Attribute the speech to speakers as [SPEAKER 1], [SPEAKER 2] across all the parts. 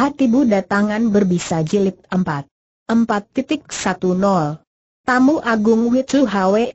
[SPEAKER 1] Hati Buddha Tangan Berbisa Jilid 4 4.10 Tamu Agung Wicu Hwe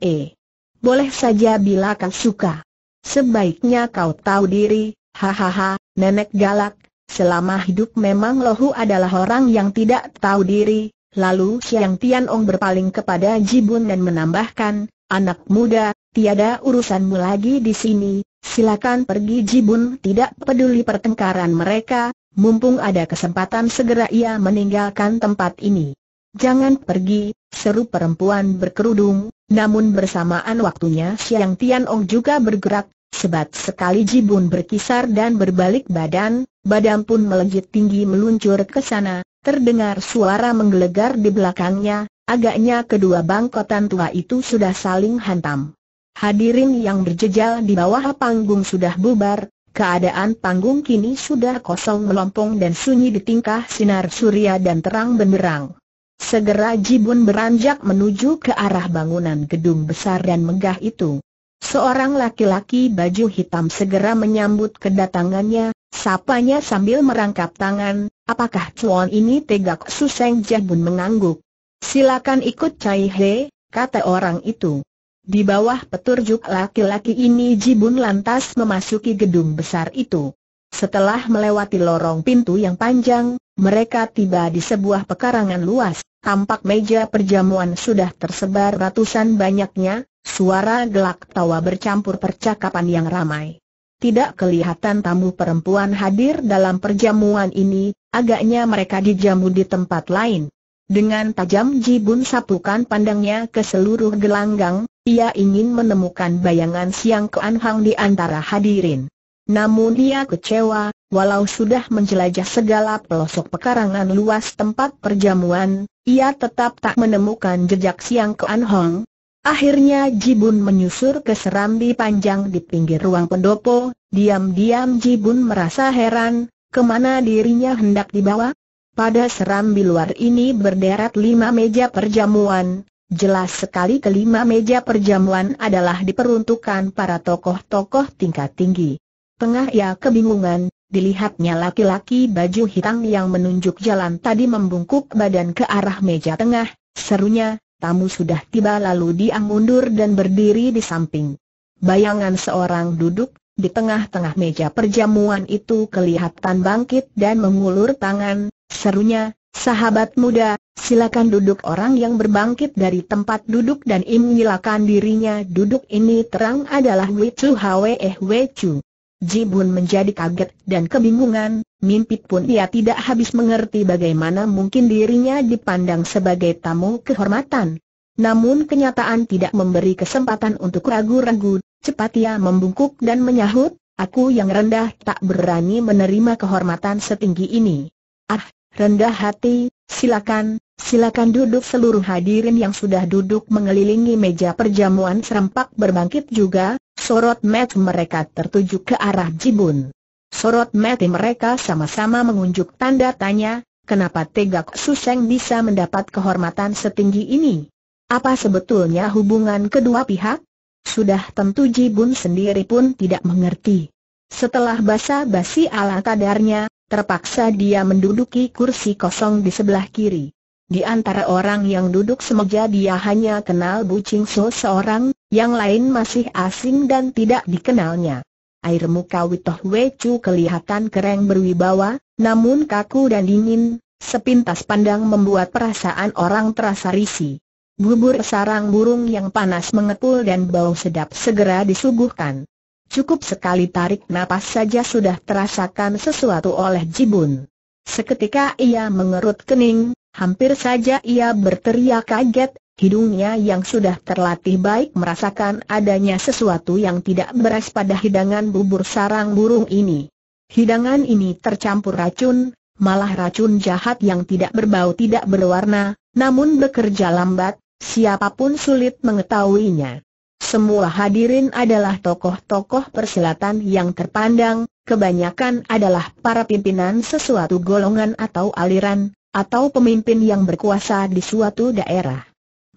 [SPEAKER 1] Boleh saja bila kau suka Sebaiknya kau tahu diri, hahaha, nenek galak Selama hidup memang Lohu adalah orang yang tidak tahu diri Lalu Siang Tianong berpaling kepada Jibun dan menambahkan Anak muda, tiada urusanmu lagi di sini, silakan pergi Jibun tidak peduli pertengkaran mereka, mumpung ada kesempatan segera ia meninggalkan tempat ini. Jangan pergi, seru perempuan berkerudung, namun bersamaan waktunya Siang Tian Ong juga bergerak, sebat sekali Jibun berkisar dan berbalik badan, badan pun melejit tinggi meluncur ke sana, terdengar suara menggelegar di belakangnya, agaknya kedua bangkotan tua itu sudah saling hantam. Hadirin yang berjejal di bawah panggung sudah bubar, keadaan panggung kini sudah kosong melompong dan sunyi di tingkah sinar surya dan terang benderang. Segera Jibun beranjak menuju ke arah bangunan gedung besar dan megah itu. Seorang laki-laki baju hitam segera menyambut kedatangannya, sapanya sambil merangkap tangan, apakah cuan ini tegak suseng Jibun mengangguk. Silakan ikut Cai He, kata orang itu. Di bawah petunjuk laki-laki ini Jibun lantas memasuki gedung besar itu. Setelah melewati lorong pintu yang panjang, mereka tiba di sebuah pekarangan luas. Tampak meja perjamuan sudah tersebar ratusan banyaknya, suara gelak tawa bercampur percakapan yang ramai. Tidak kelihatan tamu perempuan hadir dalam perjamuan ini, agaknya mereka dijamu di tempat lain. Dengan tajam Jibun sapukan pandangnya ke seluruh gelanggang, ia ingin menemukan bayangan Siang Kuan Hang di antara hadirin. Namun ia kecewa, walau sudah menjelajah segala pelosok pekarangan luas tempat perjamuan, ia tetap tak menemukan jejak Siang Kuan Hang. Akhirnya Jibun menyusur ke serambi panjang di pinggir ruang pendopo, diam-diam Jibun merasa heran, kemana dirinya hendak dibawa? Pada serambi luar ini berderet lima meja perjamuan, jelas sekali kelima meja perjamuan adalah diperuntukkan para tokoh-tokoh tingkat tinggi. Tengah ia kebingungan, dilihatnya laki-laki baju hitam yang menunjuk jalan tadi membungkuk badan ke arah meja tengah, serunya, tamu sudah tiba lalu dia mundur dan berdiri di samping. Bayangan seorang duduk, di tengah-tengah meja perjamuan itu kelihatan bangkit dan mengulur tangan, serunya, sahabat muda, silakan duduk orang yang berbangkit dari tempat duduk dan imilakan dirinya duduk ini terang adalah Wicu Hwe eh, Ji Jibun menjadi kaget dan kebingungan, mimpi pun ia tidak habis mengerti bagaimana mungkin dirinya dipandang sebagai tamu kehormatan. Namun kenyataan tidak memberi kesempatan untuk ragu-ragu, cepat ia membungkuk dan menyahut, aku yang rendah tak berani menerima kehormatan setinggi ini. Ah, rendah hati, silakan, silakan duduk seluruh hadirin yang sudah duduk mengelilingi meja perjamuan serempak berbangkit juga, sorot met mereka tertuju ke arah Jibun. Sorot met mereka sama-sama mengunjuk tanda tanya, kenapa Tegak Suseng bisa mendapat kehormatan setinggi ini? Apa sebetulnya hubungan kedua pihak? Sudah tentu Jibun sendiri pun tidak mengerti. Setelah basa-basi ala kadarnya, Terpaksa dia menduduki kursi kosong di sebelah kiri. Di antara orang yang duduk semeja dia hanya kenal Bu Ching So seorang, yang lain masih asing dan tidak dikenalnya. Air muka Witoh Wecu kelihatan kering berwibawa, namun kaku dan dingin, sepintas pandang membuat perasaan orang terasa risih. Bubur sarang burung yang panas mengepul dan bau sedap segera disuguhkan. Cukup sekali tarik napas saja sudah terasakan sesuatu oleh Jibun. Seketika ia mengerut kening, hampir saja ia berteriak kaget, hidungnya yang sudah terlatih baik merasakan adanya sesuatu yang tidak beres pada hidangan bubur sarang burung ini. Hidangan ini tercampur racun, malah racun jahat yang tidak berbau tidak berwarna, namun bekerja lambat, siapapun sulit mengetahuinya. Semua hadirin adalah tokoh-tokoh persilatan yang terpandang, kebanyakan adalah para pimpinan sesuatu golongan atau aliran, atau pemimpin yang berkuasa di suatu daerah.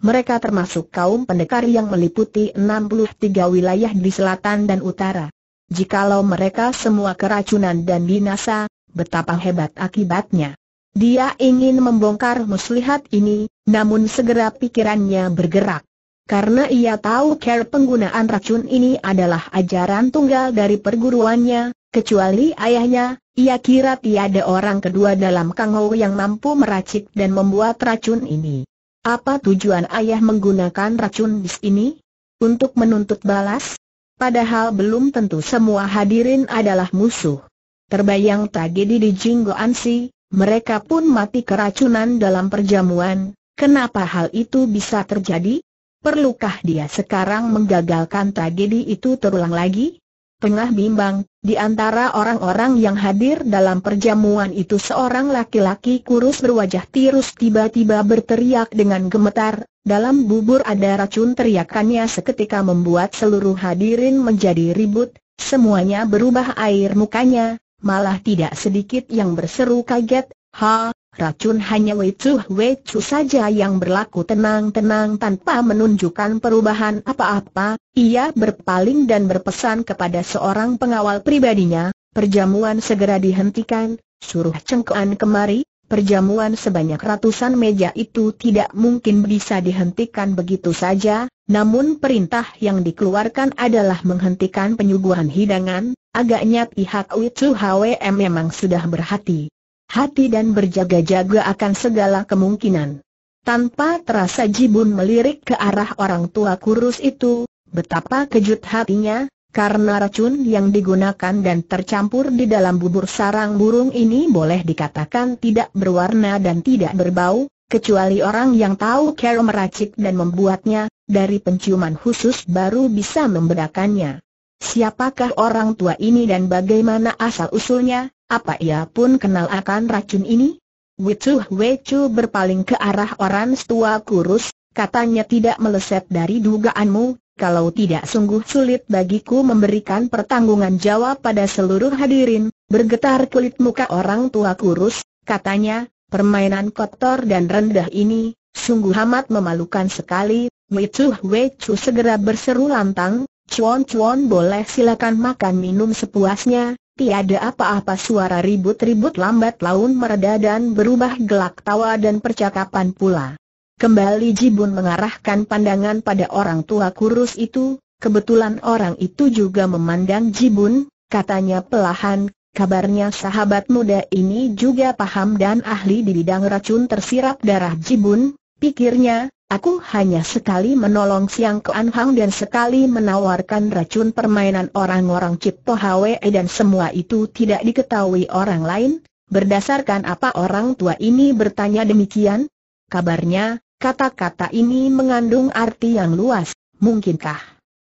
[SPEAKER 1] Mereka termasuk kaum pendekar yang meliputi 63 wilayah di selatan dan utara. Jikalau mereka semua keracunan dan binasa, betapa hebat akibatnya. Dia ingin membongkar muslihat ini, namun segera pikirannya bergerak. Karena ia tahu care penggunaan racun ini adalah ajaran tunggal dari perguruannya, kecuali ayahnya, ia kira tiada orang kedua dalam Kang Ho yang mampu meracik dan membuat racun ini. Apa tujuan ayah menggunakan racun bis ini? Untuk menuntut balas? Padahal belum tentu semua hadirin adalah musuh. Terbayang tragedi di Jinggo Ansi, mereka pun mati keracunan dalam perjamuan. Kenapa hal itu bisa terjadi? Perlukah dia sekarang menggagalkan tragedi itu terulang lagi? Tengah bimbang, di antara orang-orang yang hadir dalam perjamuan itu seorang laki-laki kurus berwajah tirus tiba-tiba berteriak dengan gemetar, dalam bubur ada racun teriakannya seketika membuat seluruh hadirin menjadi ribut, semuanya berubah air mukanya, malah tidak sedikit yang berseru kaget, ha, Racun hanya wecuh wecuh saja yang berlaku tenang-tenang tanpa menunjukkan perubahan apa-apa, ia berpaling dan berpesan kepada seorang pengawal pribadinya, perjamuan segera dihentikan, suruh cengkoan kemari, Perjamuan sebanyak ratusan meja itu tidak mungkin bisa dihentikan begitu saja, namun perintah yang dikeluarkan adalah menghentikan penyuguhan hidangan, agaknya pihak Wichu HWM memang sudah berhati hati dan berjaga-jaga akan segala kemungkinan. Tanpa terasa Jibun melirik ke arah orang tua kurus itu, betapa kejut hatinya, karena racun yang digunakan dan tercampur di dalam bubur sarang burung ini boleh dikatakan tidak berwarna dan tidak berbau, kecuali orang yang tahu cara meracik dan membuatnya, dari penciuman khusus baru bisa membedakannya. Siapakah orang tua ini dan bagaimana asal-usulnya, apa ia pun kenal akan racun ini? Wicu Wechu berpaling ke arah orang tua kurus, katanya tidak meleset dari dugaanmu, kalau tidak sungguh sulit bagiku memberikan pertanggungan jawab pada seluruh hadirin, bergetar kulit muka orang tua kurus, katanya, permainan kotor dan rendah ini, sungguh amat memalukan sekali, Wicu Wechu segera berseru lantang, Cuan-cuan boleh silakan makan minum sepuasnya, Tiada apa-apa suara ribut-ribut lambat laun mereda dan berubah gelak tawa dan percakapan pula. Kembali Jibun mengarahkan pandangan pada orang tua kurus itu, kebetulan orang itu juga memandang Jibun, katanya pelahan, kabarnya sahabat muda ini juga paham dan ahli di bidang racun tersirap darah Jibun, Pikirnya, aku hanya sekali menolong Siang Kuan Hang dan sekali menawarkan racun permainan orang-orang Cipto Hwe dan semua itu tidak diketahui orang lain, berdasarkan apa orang tua ini bertanya demikian? Kabarnya, kata-kata ini mengandung arti yang luas, mungkinkah?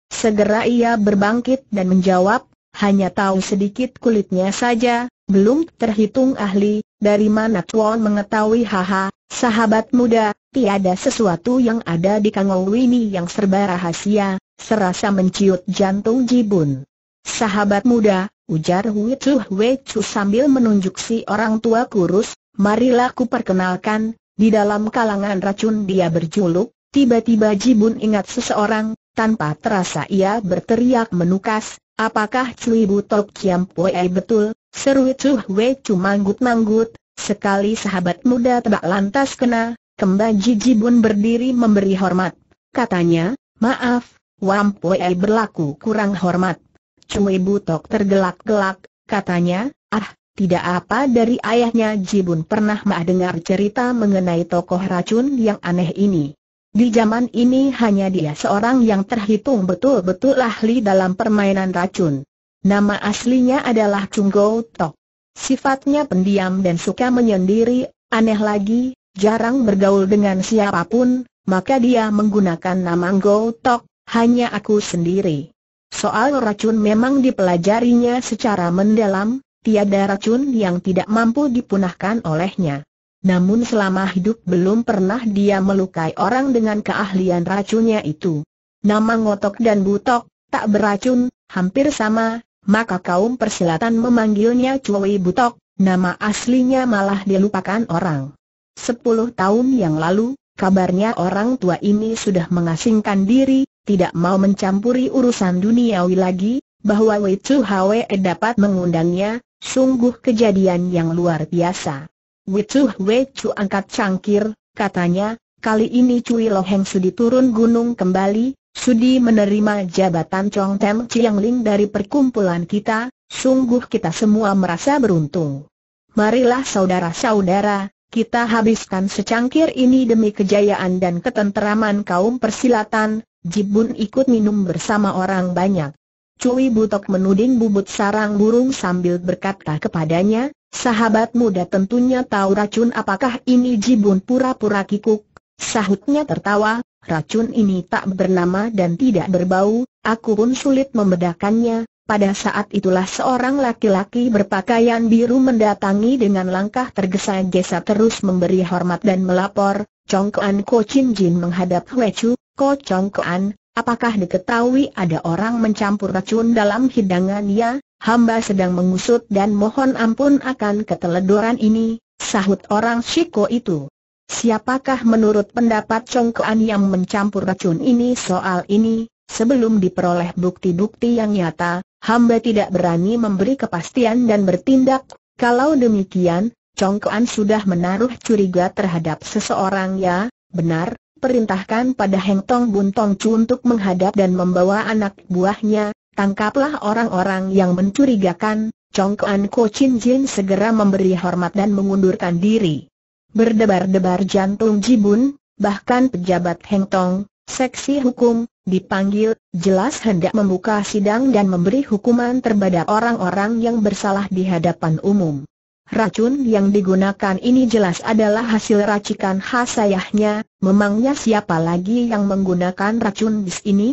[SPEAKER 1] Segera ia berbangkit dan menjawab, hanya tahu sedikit kulitnya saja, belum terhitung ahli, dari mana Tuan mengetahui haha, Sahabat muda, tiada sesuatu yang ada di Kangou Wini yang serba rahasia, serasa menciut jantung Jibun. Sahabat muda, ujar Hui Chu Hui Chu sambil menunjuk si orang tua kurus, marilah ku perkenalkan, di dalam kalangan racun dia berjuluk, tiba-tiba Jibun ingat seseorang, tanpa terasa ia berteriak menukas, apakah Cui Butok Kiam Poei betul, seru Chu Hui Chu manggut-manggut, Sekali sahabat muda tebak lantas kena, jiji Jibun berdiri memberi hormat. Katanya, maaf, Wampue berlaku kurang hormat. Cui Butok tergelak-gelak, katanya, ah, tidak apa dari ayahnya Jibun pernah mah cerita mengenai tokoh racun yang aneh ini. Di zaman ini hanya dia seorang yang terhitung betul-betul ahli dalam permainan racun. Nama aslinya adalah Go Tok. Sifatnya pendiam dan suka menyendiri, aneh lagi, jarang bergaul dengan siapapun, maka dia menggunakan nama Gotok, hanya aku sendiri. Soal racun memang dipelajarinya secara mendalam, tiada racun yang tidak mampu dipunahkan olehnya. Namun selama hidup belum pernah dia melukai orang dengan keahlian racunnya itu. Nama ngotok dan butok, tak beracun, hampir sama, maka kaum persilatan memanggilnya Cui Butok, nama aslinya malah dilupakan orang. Sepuluh tahun yang lalu, kabarnya orang tua ini sudah mengasingkan diri, tidak mau mencampuri urusan duniawi lagi, bahwa Wei Chu Hwe dapat mengundangnya, sungguh kejadian yang luar biasa. Wei Chu Hwe Chu angkat cangkir, katanya, kali ini Cui Loheng Sudi turun gunung kembali, Sudi menerima jabatan Chong Tem Chiang Ling dari perkumpulan kita, sungguh kita semua merasa beruntung. Marilah saudara-saudara, kita habiskan secangkir ini demi kejayaan dan ketenteraman kaum persilatan, Jibun ikut minum bersama orang banyak. Cui Butok menuding bubut sarang burung sambil berkata kepadanya, sahabat muda tentunya tahu racun apakah ini Jibun pura-pura kikuk, Sahutnya tertawa, racun ini tak bernama dan tidak berbau, aku pun sulit membedakannya. Pada saat itulah seorang laki-laki berpakaian biru mendatangi dengan langkah tergesa-gesa terus memberi hormat dan melapor, Congkoan Ko Chin Jin menghadap Hwe Chu, Ko Congkoan, apakah diketahui ada orang mencampur racun dalam hidangan ya Hamba sedang mengusut dan mohon ampun akan keteledoran ini, sahut orang Shiko itu. Siapakah menurut pendapat Congkoan yang mencampur racun ini soal ini, sebelum diperoleh bukti-bukti yang nyata, hamba tidak berani memberi kepastian dan bertindak, kalau demikian, Congkoan sudah menaruh curiga terhadap seseorang ya, benar, perintahkan pada Heng Tong Bun Tong Chu untuk menghadap dan membawa anak buahnya, tangkaplah orang-orang yang mencurigakan, Congkoan Ko Chin Jin segera memberi hormat dan mengundurkan diri berdebar-debar jantung Jibun, bahkan pejabat Heng Tong, seksi hukum, dipanggil, jelas hendak membuka sidang dan memberi hukuman terhadap orang-orang yang bersalah di hadapan umum. Racun yang digunakan ini jelas adalah hasil racikan khas ayahnya, memangnya siapa lagi yang menggunakan racun di sini?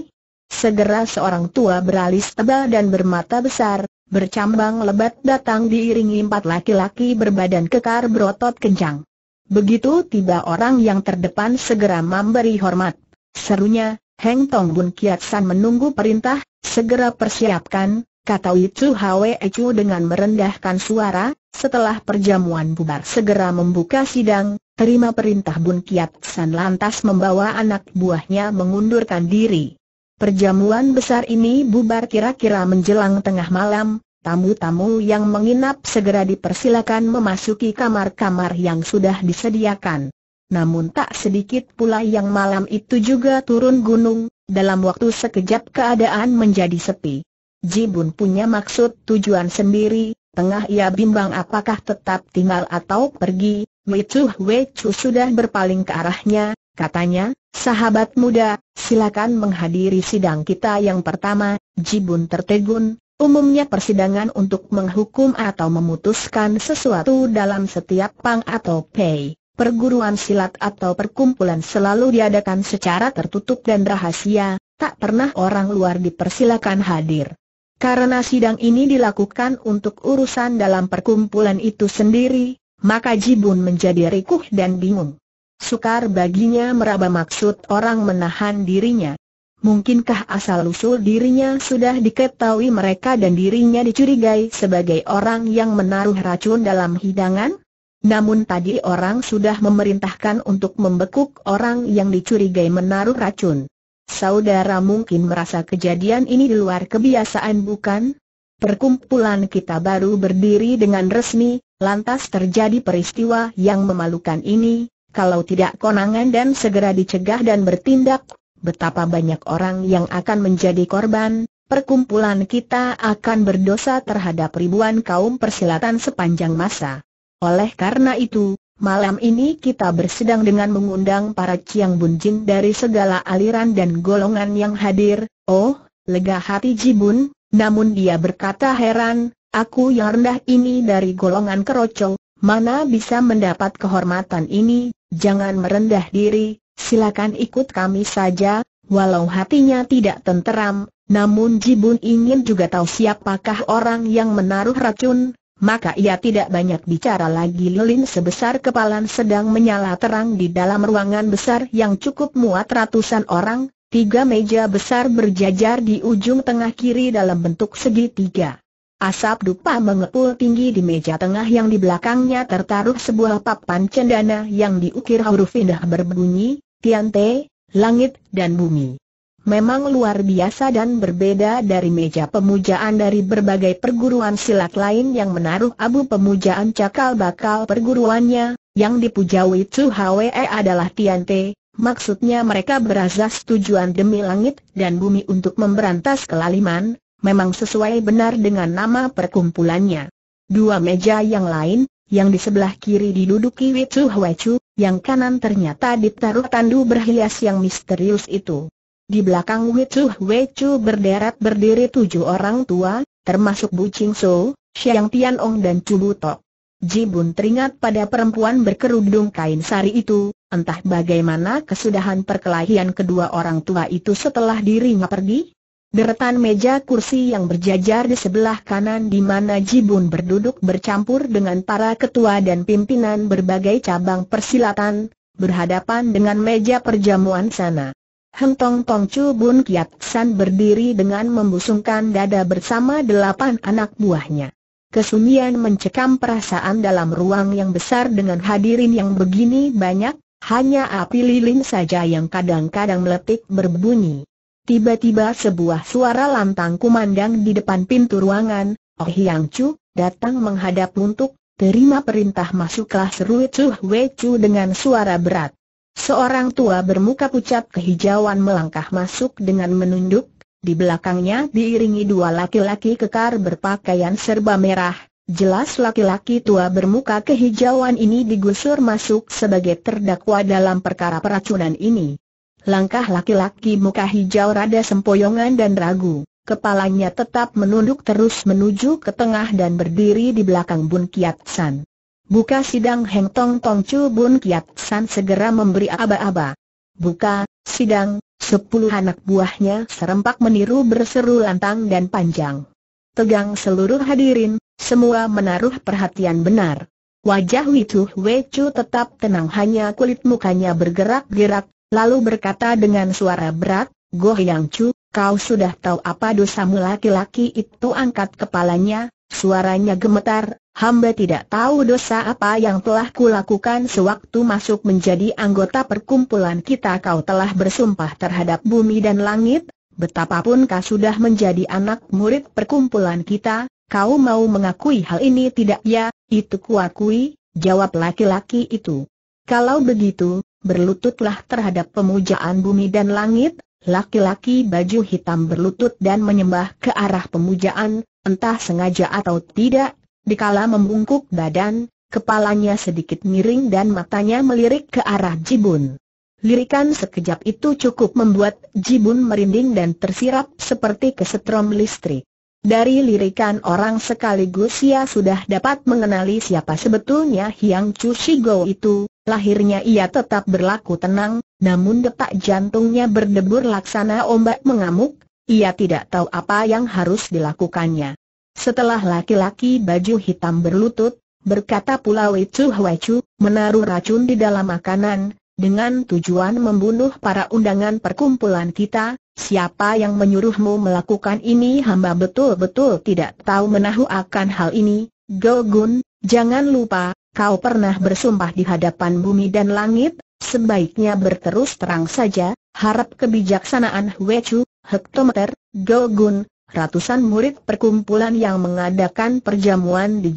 [SPEAKER 1] Segera seorang tua beralis tebal dan bermata besar, bercambang lebat datang diiringi empat laki-laki berbadan kekar berotot kencang. Begitu tiba orang yang terdepan segera memberi hormat. Serunya, Heng Tong Bun Kiat San menunggu perintah, segera persiapkan, kata Wicu Hwe Ecu dengan merendahkan suara, setelah perjamuan bubar segera membuka sidang, terima perintah Bun Kiat San lantas membawa anak buahnya mengundurkan diri. Perjamuan besar ini bubar kira-kira menjelang tengah malam, Tamu-tamu yang menginap segera dipersilakan memasuki kamar-kamar yang sudah disediakan. Namun tak sedikit pula yang malam itu juga turun gunung, dalam waktu sekejap keadaan menjadi sepi. Jibun punya maksud tujuan sendiri, tengah ia bimbang apakah tetap tinggal atau pergi, Wecuh Wechu sudah berpaling ke arahnya, katanya, sahabat muda, silakan menghadiri sidang kita yang pertama, Jibun tertegun, Umumnya persidangan untuk menghukum atau memutuskan sesuatu dalam setiap pang atau pei, perguruan silat atau perkumpulan selalu diadakan secara tertutup dan rahasia, tak pernah orang luar dipersilakan hadir. Karena sidang ini dilakukan untuk urusan dalam perkumpulan itu sendiri, maka Jibun menjadi rikuh dan bingung. Sukar baginya meraba maksud orang menahan dirinya. Mungkinkah asal-usul dirinya sudah diketahui mereka dan dirinya dicurigai sebagai orang yang menaruh racun dalam hidangan? Namun tadi orang sudah memerintahkan untuk membekuk orang yang dicurigai menaruh racun. Saudara mungkin merasa kejadian ini di luar kebiasaan bukan? Perkumpulan kita baru berdiri dengan resmi, lantas terjadi peristiwa yang memalukan ini, kalau tidak konangan dan segera dicegah dan bertindak, betapa banyak orang yang akan menjadi korban, perkumpulan kita akan berdosa terhadap ribuan kaum persilatan sepanjang masa. Oleh karena itu, malam ini kita bersedang dengan mengundang para Ciang Bunjin dari segala aliran dan golongan yang hadir, oh, lega hati Jibun, namun dia berkata heran, aku yang rendah ini dari golongan kerocok, mana bisa mendapat kehormatan ini, jangan merendah diri, silakan ikut kami saja, walau hatinya tidak tenteram, namun Jibun ingin juga tahu siapakah orang yang menaruh racun, maka ia tidak banyak bicara lagi lilin sebesar kepalan sedang menyala terang di dalam ruangan besar yang cukup muat ratusan orang, tiga meja besar berjajar di ujung tengah kiri dalam bentuk segitiga. Asap dupa mengepul tinggi di meja tengah yang di belakangnya tertaruh sebuah papan cendana yang diukir huruf indah berbunyi, Tiante, langit dan bumi. Memang luar biasa dan berbeda dari meja pemujaan dari berbagai perguruan silat lain yang menaruh abu pemujaan cakal bakal perguruannya, yang dipuja Witsu Hwe adalah Tiante, maksudnya mereka berazas tujuan demi langit dan bumi untuk memberantas kelaliman, memang sesuai benar dengan nama perkumpulannya. Dua meja yang lain, yang di sebelah kiri diduduki Wicu Huacu, yang kanan ternyata ditaruh tandu berhias yang misterius itu. Di belakang Wicu Huacu berderet berdiri tujuh orang tua, termasuk Bu Ching So, Xiang Tianong dan Chu Tok. Jibun teringat pada perempuan berkerudung kain sari itu, entah bagaimana kesudahan perkelahian kedua orang tua itu setelah dirinya pergi, Deretan meja kursi yang berjajar di sebelah kanan di mana Jibun berduduk bercampur dengan para ketua dan pimpinan berbagai cabang persilatan, berhadapan dengan meja perjamuan sana. Heng Tong Tong Chu Bun Kiat San berdiri dengan membusungkan dada bersama delapan anak buahnya. Kesunyian mencekam perasaan dalam ruang yang besar dengan hadirin yang begini banyak, hanya api lilin saja yang kadang-kadang meletik berbunyi. Tiba-tiba sebuah suara lantang kumandang di depan pintu ruangan, Oh Hiang Chu, datang menghadap untuk, terima perintah masuklah seru Chu Wei Chu dengan suara berat. Seorang tua bermuka pucat kehijauan melangkah masuk dengan menunduk, di belakangnya diiringi dua laki-laki kekar berpakaian serba merah, jelas laki-laki tua bermuka kehijauan ini digusur masuk sebagai terdakwa dalam perkara peracunan ini. Langkah laki-laki muka hijau rada sempoyongan dan ragu. Kepalanya tetap menunduk terus menuju ke tengah dan berdiri di belakang Bun Kiat San. Buka sidang Heng Tong Tong Chu Bun Kiat San segera memberi aba-aba. Buka, sidang, sepuluh anak buahnya serempak meniru berseru lantang dan panjang. Tegang seluruh hadirin, semua menaruh perhatian benar. Wajah Witu Chu tetap tenang hanya kulit mukanya bergerak-gerak, lalu berkata dengan suara berat, Goh Yang Chu, kau sudah tahu apa dosamu laki-laki itu angkat kepalanya, suaranya gemetar, hamba tidak tahu dosa apa yang telah kulakukan sewaktu masuk menjadi anggota perkumpulan kita kau telah bersumpah terhadap bumi dan langit, betapapun kau sudah menjadi anak murid perkumpulan kita, kau mau mengakui hal ini tidak ya, itu kuakui, jawab laki-laki itu. Kalau begitu, berlututlah terhadap pemujaan bumi dan langit, laki-laki baju hitam berlutut dan menyembah ke arah pemujaan, entah sengaja atau tidak, dikala membungkuk badan, kepalanya sedikit miring dan matanya melirik ke arah Jibun. Lirikan sekejap itu cukup membuat Jibun merinding dan tersirap seperti kesetrum listrik. Dari lirikan orang sekaligus ia sudah dapat mengenali siapa sebetulnya Hiang Chu Shigo itu, lahirnya ia tetap berlaku tenang, namun detak jantungnya berdebur laksana ombak mengamuk, ia tidak tahu apa yang harus dilakukannya. Setelah laki-laki baju hitam berlutut, berkata pula Wei Chu Chu, menaruh racun di dalam makanan, dengan tujuan membunuh para undangan perkumpulan kita, siapa yang menyuruhmu melakukan ini hamba betul-betul tidak tahu menahu akan hal ini, Gogun, jangan lupa, kau pernah bersumpah di hadapan bumi dan langit, sebaiknya berterus terang saja, harap kebijaksanaan Huechu, hektometer, Gogun, ratusan murid perkumpulan yang mengadakan perjamuan di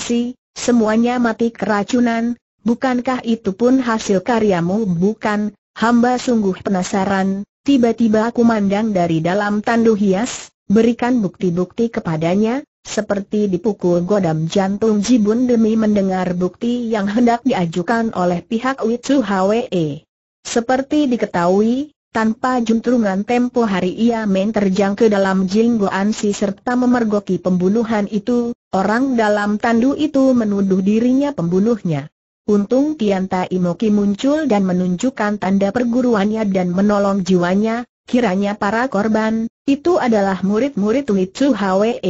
[SPEAKER 1] Si, semuanya mati keracunan, Bukankah itu pun hasil karyamu bukan? Hamba sungguh penasaran, tiba-tiba aku mandang dari dalam tandu hias, berikan bukti-bukti kepadanya, seperti dipukul godam jantung jibun demi mendengar bukti yang hendak diajukan oleh pihak Witsu Hwe. Seperti diketahui, tanpa juntrungan tempo hari ia main terjang ke dalam jinggoan si serta memergoki pembunuhan itu, orang dalam tandu itu menuduh dirinya pembunuhnya. Untung Tianta Moki muncul dan menunjukkan tanda perguruannya dan menolong jiwanya, kiranya para korban, itu adalah murid-murid Witsu Hwe.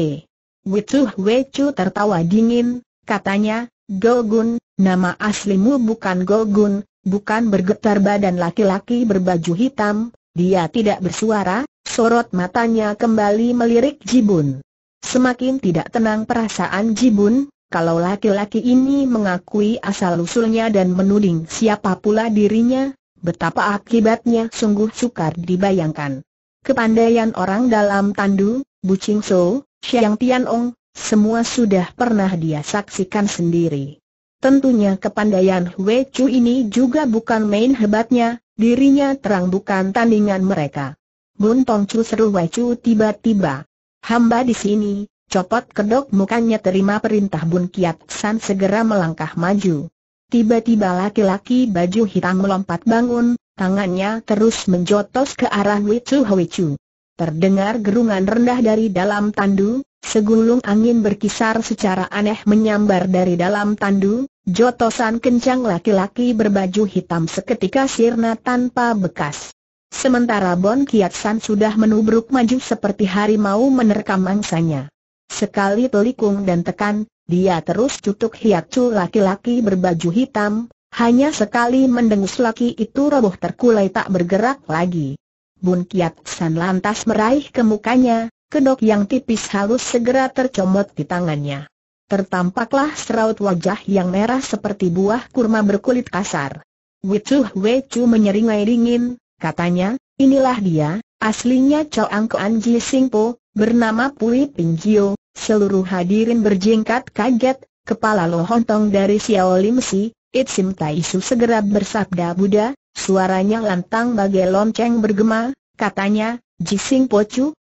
[SPEAKER 1] Wicu Hwecu tertawa dingin, katanya, Gogun, nama aslimu bukan Gogun, bukan bergetar badan laki-laki berbaju hitam, dia tidak bersuara, sorot matanya kembali melirik Jibun. Semakin tidak tenang perasaan Jibun, kalau laki-laki ini mengakui asal-usulnya dan menuding siapa pula dirinya, betapa akibatnya sungguh sukar dibayangkan. Kepandaian orang dalam tandu, Bucing So, Xiang ong, semua sudah pernah dia saksikan sendiri. Tentunya kepandaian Hwe Chu ini juga bukan main hebatnya, dirinya terang bukan tandingan mereka. Bun Tong Chu seru Hwe Chu tiba-tiba. Hamba di sini, Copot kedok mukanya terima perintah Bun Kiat San segera melangkah maju. Tiba-tiba laki-laki baju hitam melompat bangun, tangannya terus menjotos ke arah Wicu Huicu. Terdengar gerungan rendah dari dalam tandu, segulung angin berkisar secara aneh menyambar dari dalam tandu, jotosan kencang laki-laki berbaju hitam seketika sirna tanpa bekas. Sementara Bon Kiat San sudah menubruk maju seperti harimau menerkam mangsanya. Sekali telikung dan tekan, dia terus cutuk hiacu laki-laki berbaju hitam, hanya sekali mendengus laki itu roboh terkulai tak bergerak lagi. Bun Kiat San lantas meraih ke mukanya, kedok yang tipis halus segera tercomot di tangannya. Tertampaklah seraut wajah yang merah seperti buah kurma berkulit kasar. Wicuh Wicu menyeringai dingin, katanya, inilah dia, aslinya Choang Koan Ji Singpo, bernama Pui Pingkio, seluruh hadirin berjingkat kaget, kepala lohontong dari Xiao Lim Si, Itsim Su segera bersabda Buddha, suaranya lantang bagai lonceng bergema, katanya, Jising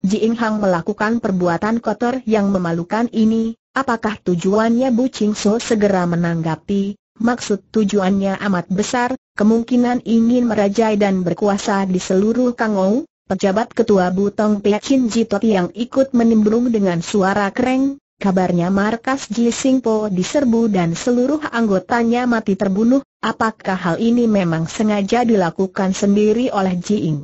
[SPEAKER 1] Ji Ing Hang melakukan perbuatan kotor yang memalukan ini, apakah tujuannya Bu Ching So segera menanggapi, maksud tujuannya amat besar, kemungkinan ingin merajai dan berkuasa di seluruh Kangou, Pejabat Ketua Butong Pechin Jitot yang ikut menimbrung dengan suara kereng, kabarnya markas Ji Jisingpo diserbu dan seluruh anggotanya mati terbunuh, apakah hal ini memang sengaja dilakukan sendiri oleh Ji Jiing?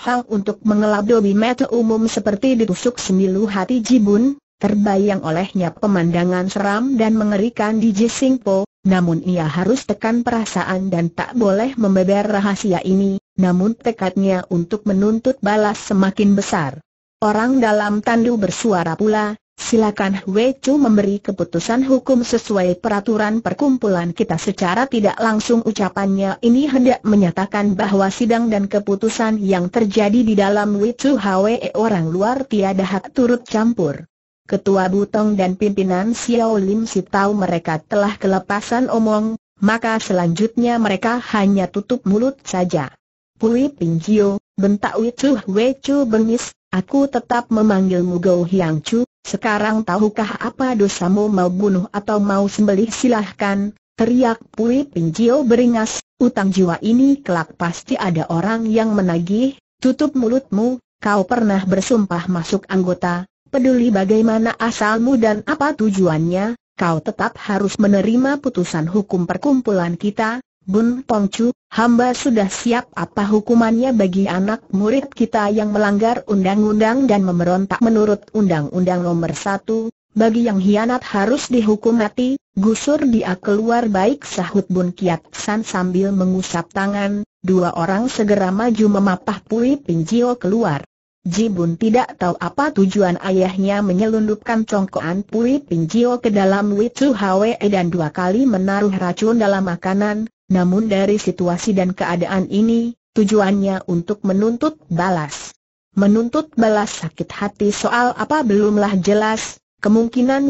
[SPEAKER 1] Hal untuk mengeladobi metu umum seperti ditusuk semilu hati Jibun, terbayang olehnya pemandangan seram dan mengerikan di Ji Jisingpo, namun ia harus tekan perasaan dan tak boleh membeber rahasia ini, namun tekadnya untuk menuntut balas semakin besar. Orang dalam tandu bersuara pula, silakan Hui Chu memberi keputusan hukum sesuai peraturan perkumpulan kita secara tidak langsung ucapannya ini hendak menyatakan bahwa sidang dan keputusan yang terjadi di dalam Hui Chu Hwe orang luar tiada hak turut campur. Ketua Butong dan pimpinan Xiao Lim Si tahu mereka telah kelepasan omong, maka selanjutnya mereka hanya tutup mulut saja. Pui Jio, bentak Wei Chu bengis, aku tetap memanggilmu Gou Hiang Chu, sekarang tahukah apa dosamu mau bunuh atau mau sembelih silahkan, teriak Pui Jio beringas, utang jiwa ini kelak pasti ada orang yang menagih, tutup mulutmu, kau pernah bersumpah masuk anggota, peduli bagaimana asalmu dan apa tujuannya, kau tetap harus menerima putusan hukum perkumpulan kita, Bun Pongcu, hamba sudah siap apa hukumannya bagi anak murid kita yang melanggar undang-undang dan memberontak menurut Undang-Undang Nomor Satu. bagi yang hianat harus dihukum mati, gusur dia keluar baik sahut Bun Kiat San sambil mengusap tangan, dua orang segera maju memapah Pui Pinjio keluar. Jibun tidak tahu apa tujuan ayahnya menyelundupkan congkoan Pui Pinjio ke dalam Witsu Hwe dan dua kali menaruh racun dalam makanan, namun dari situasi dan keadaan ini, tujuannya untuk menuntut balas. Menuntut balas sakit hati soal apa belumlah jelas, kemungkinan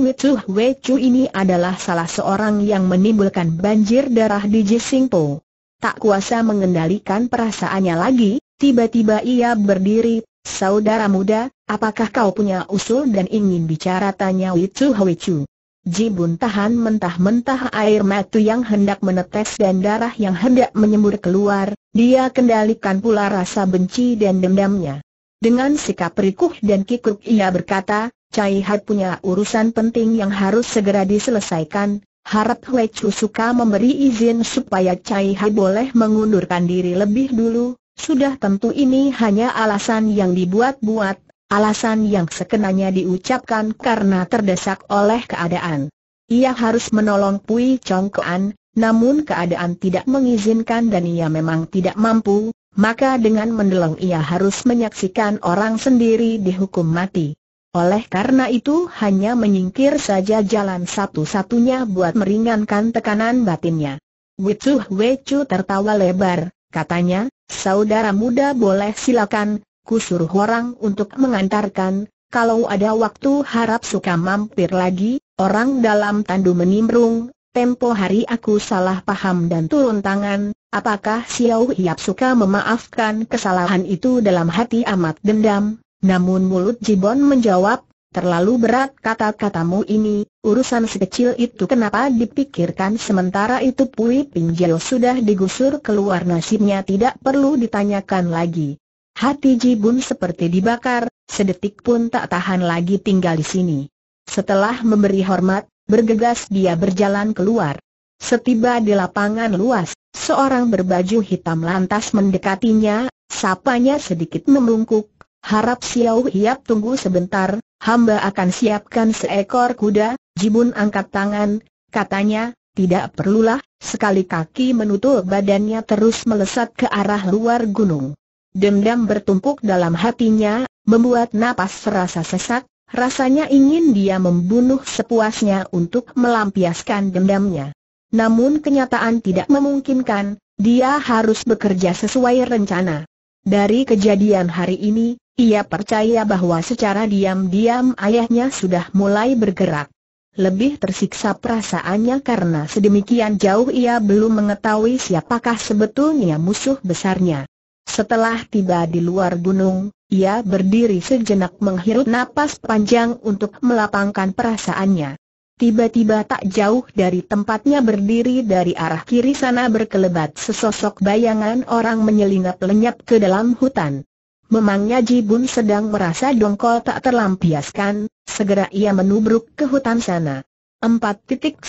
[SPEAKER 1] Hwe Chu ini adalah salah seorang yang menimbulkan banjir darah di Jisingpo. Tak kuasa mengendalikan perasaannya lagi, tiba-tiba ia berdiri Saudara muda, apakah kau punya usul dan ingin bicara tanya Wicu Hwicu? Jibun tahan mentah-mentah air mata yang hendak menetes dan darah yang hendak menyembur keluar, dia kendalikan pula rasa benci dan dendamnya. Dengan sikap rikuh dan kikuk ia berkata, Cai Hat punya urusan penting yang harus segera diselesaikan, harap Hwe Chu suka memberi izin supaya Cai Hai boleh mengundurkan diri lebih dulu, sudah tentu ini hanya alasan yang dibuat-buat, alasan yang sekenanya diucapkan karena terdesak oleh keadaan. Ia harus menolong Pui Chong Kuan, namun keadaan tidak mengizinkan dan ia memang tidak mampu, maka dengan mendelong ia harus menyaksikan orang sendiri dihukum mati. Oleh karena itu hanya menyingkir saja jalan satu-satunya buat meringankan tekanan batinnya. Wicuh Wecu tertawa lebar, Katanya, saudara muda boleh silakan, kusuruh orang untuk mengantarkan, kalau ada waktu harap suka mampir lagi, orang dalam tandu menimbrung, tempo hari aku salah paham dan turun tangan, apakah Xiao Hiap suka memaafkan kesalahan itu dalam hati amat dendam? Namun mulut Jibon menjawab, Terlalu berat kata-katamu ini, urusan sekecil itu kenapa dipikirkan sementara itu Pui Pinjil sudah digusur keluar nasibnya tidak perlu ditanyakan lagi. Hati Jibun seperti dibakar, sedetik pun tak tahan lagi tinggal di sini. Setelah memberi hormat, bergegas dia berjalan keluar. Setiba di lapangan luas, seorang berbaju hitam lantas mendekatinya, sapanya sedikit membungkuk, harap Xiao Hiap tunggu sebentar, hamba akan siapkan seekor kuda, Jibun angkat tangan, katanya, tidak perlulah, sekali kaki menutup badannya terus melesat ke arah luar gunung. Dendam bertumpuk dalam hatinya, membuat napas serasa sesak, rasanya ingin dia membunuh sepuasnya untuk melampiaskan dendamnya. Namun kenyataan tidak memungkinkan, dia harus bekerja sesuai rencana. Dari kejadian hari ini, ia percaya bahwa secara diam-diam ayahnya sudah mulai bergerak. Lebih tersiksa perasaannya karena sedemikian jauh ia belum mengetahui siapakah sebetulnya musuh besarnya. Setelah tiba di luar gunung, ia berdiri sejenak menghirup napas panjang untuk melapangkan perasaannya. Tiba-tiba tak jauh dari tempatnya berdiri dari arah kiri sana berkelebat sesosok bayangan orang menyelinap lenyap ke dalam hutan. Memangnya Ji Bun sedang merasa dongkol tak terlampiaskan, segera ia menubruk ke hutan sana. 4.11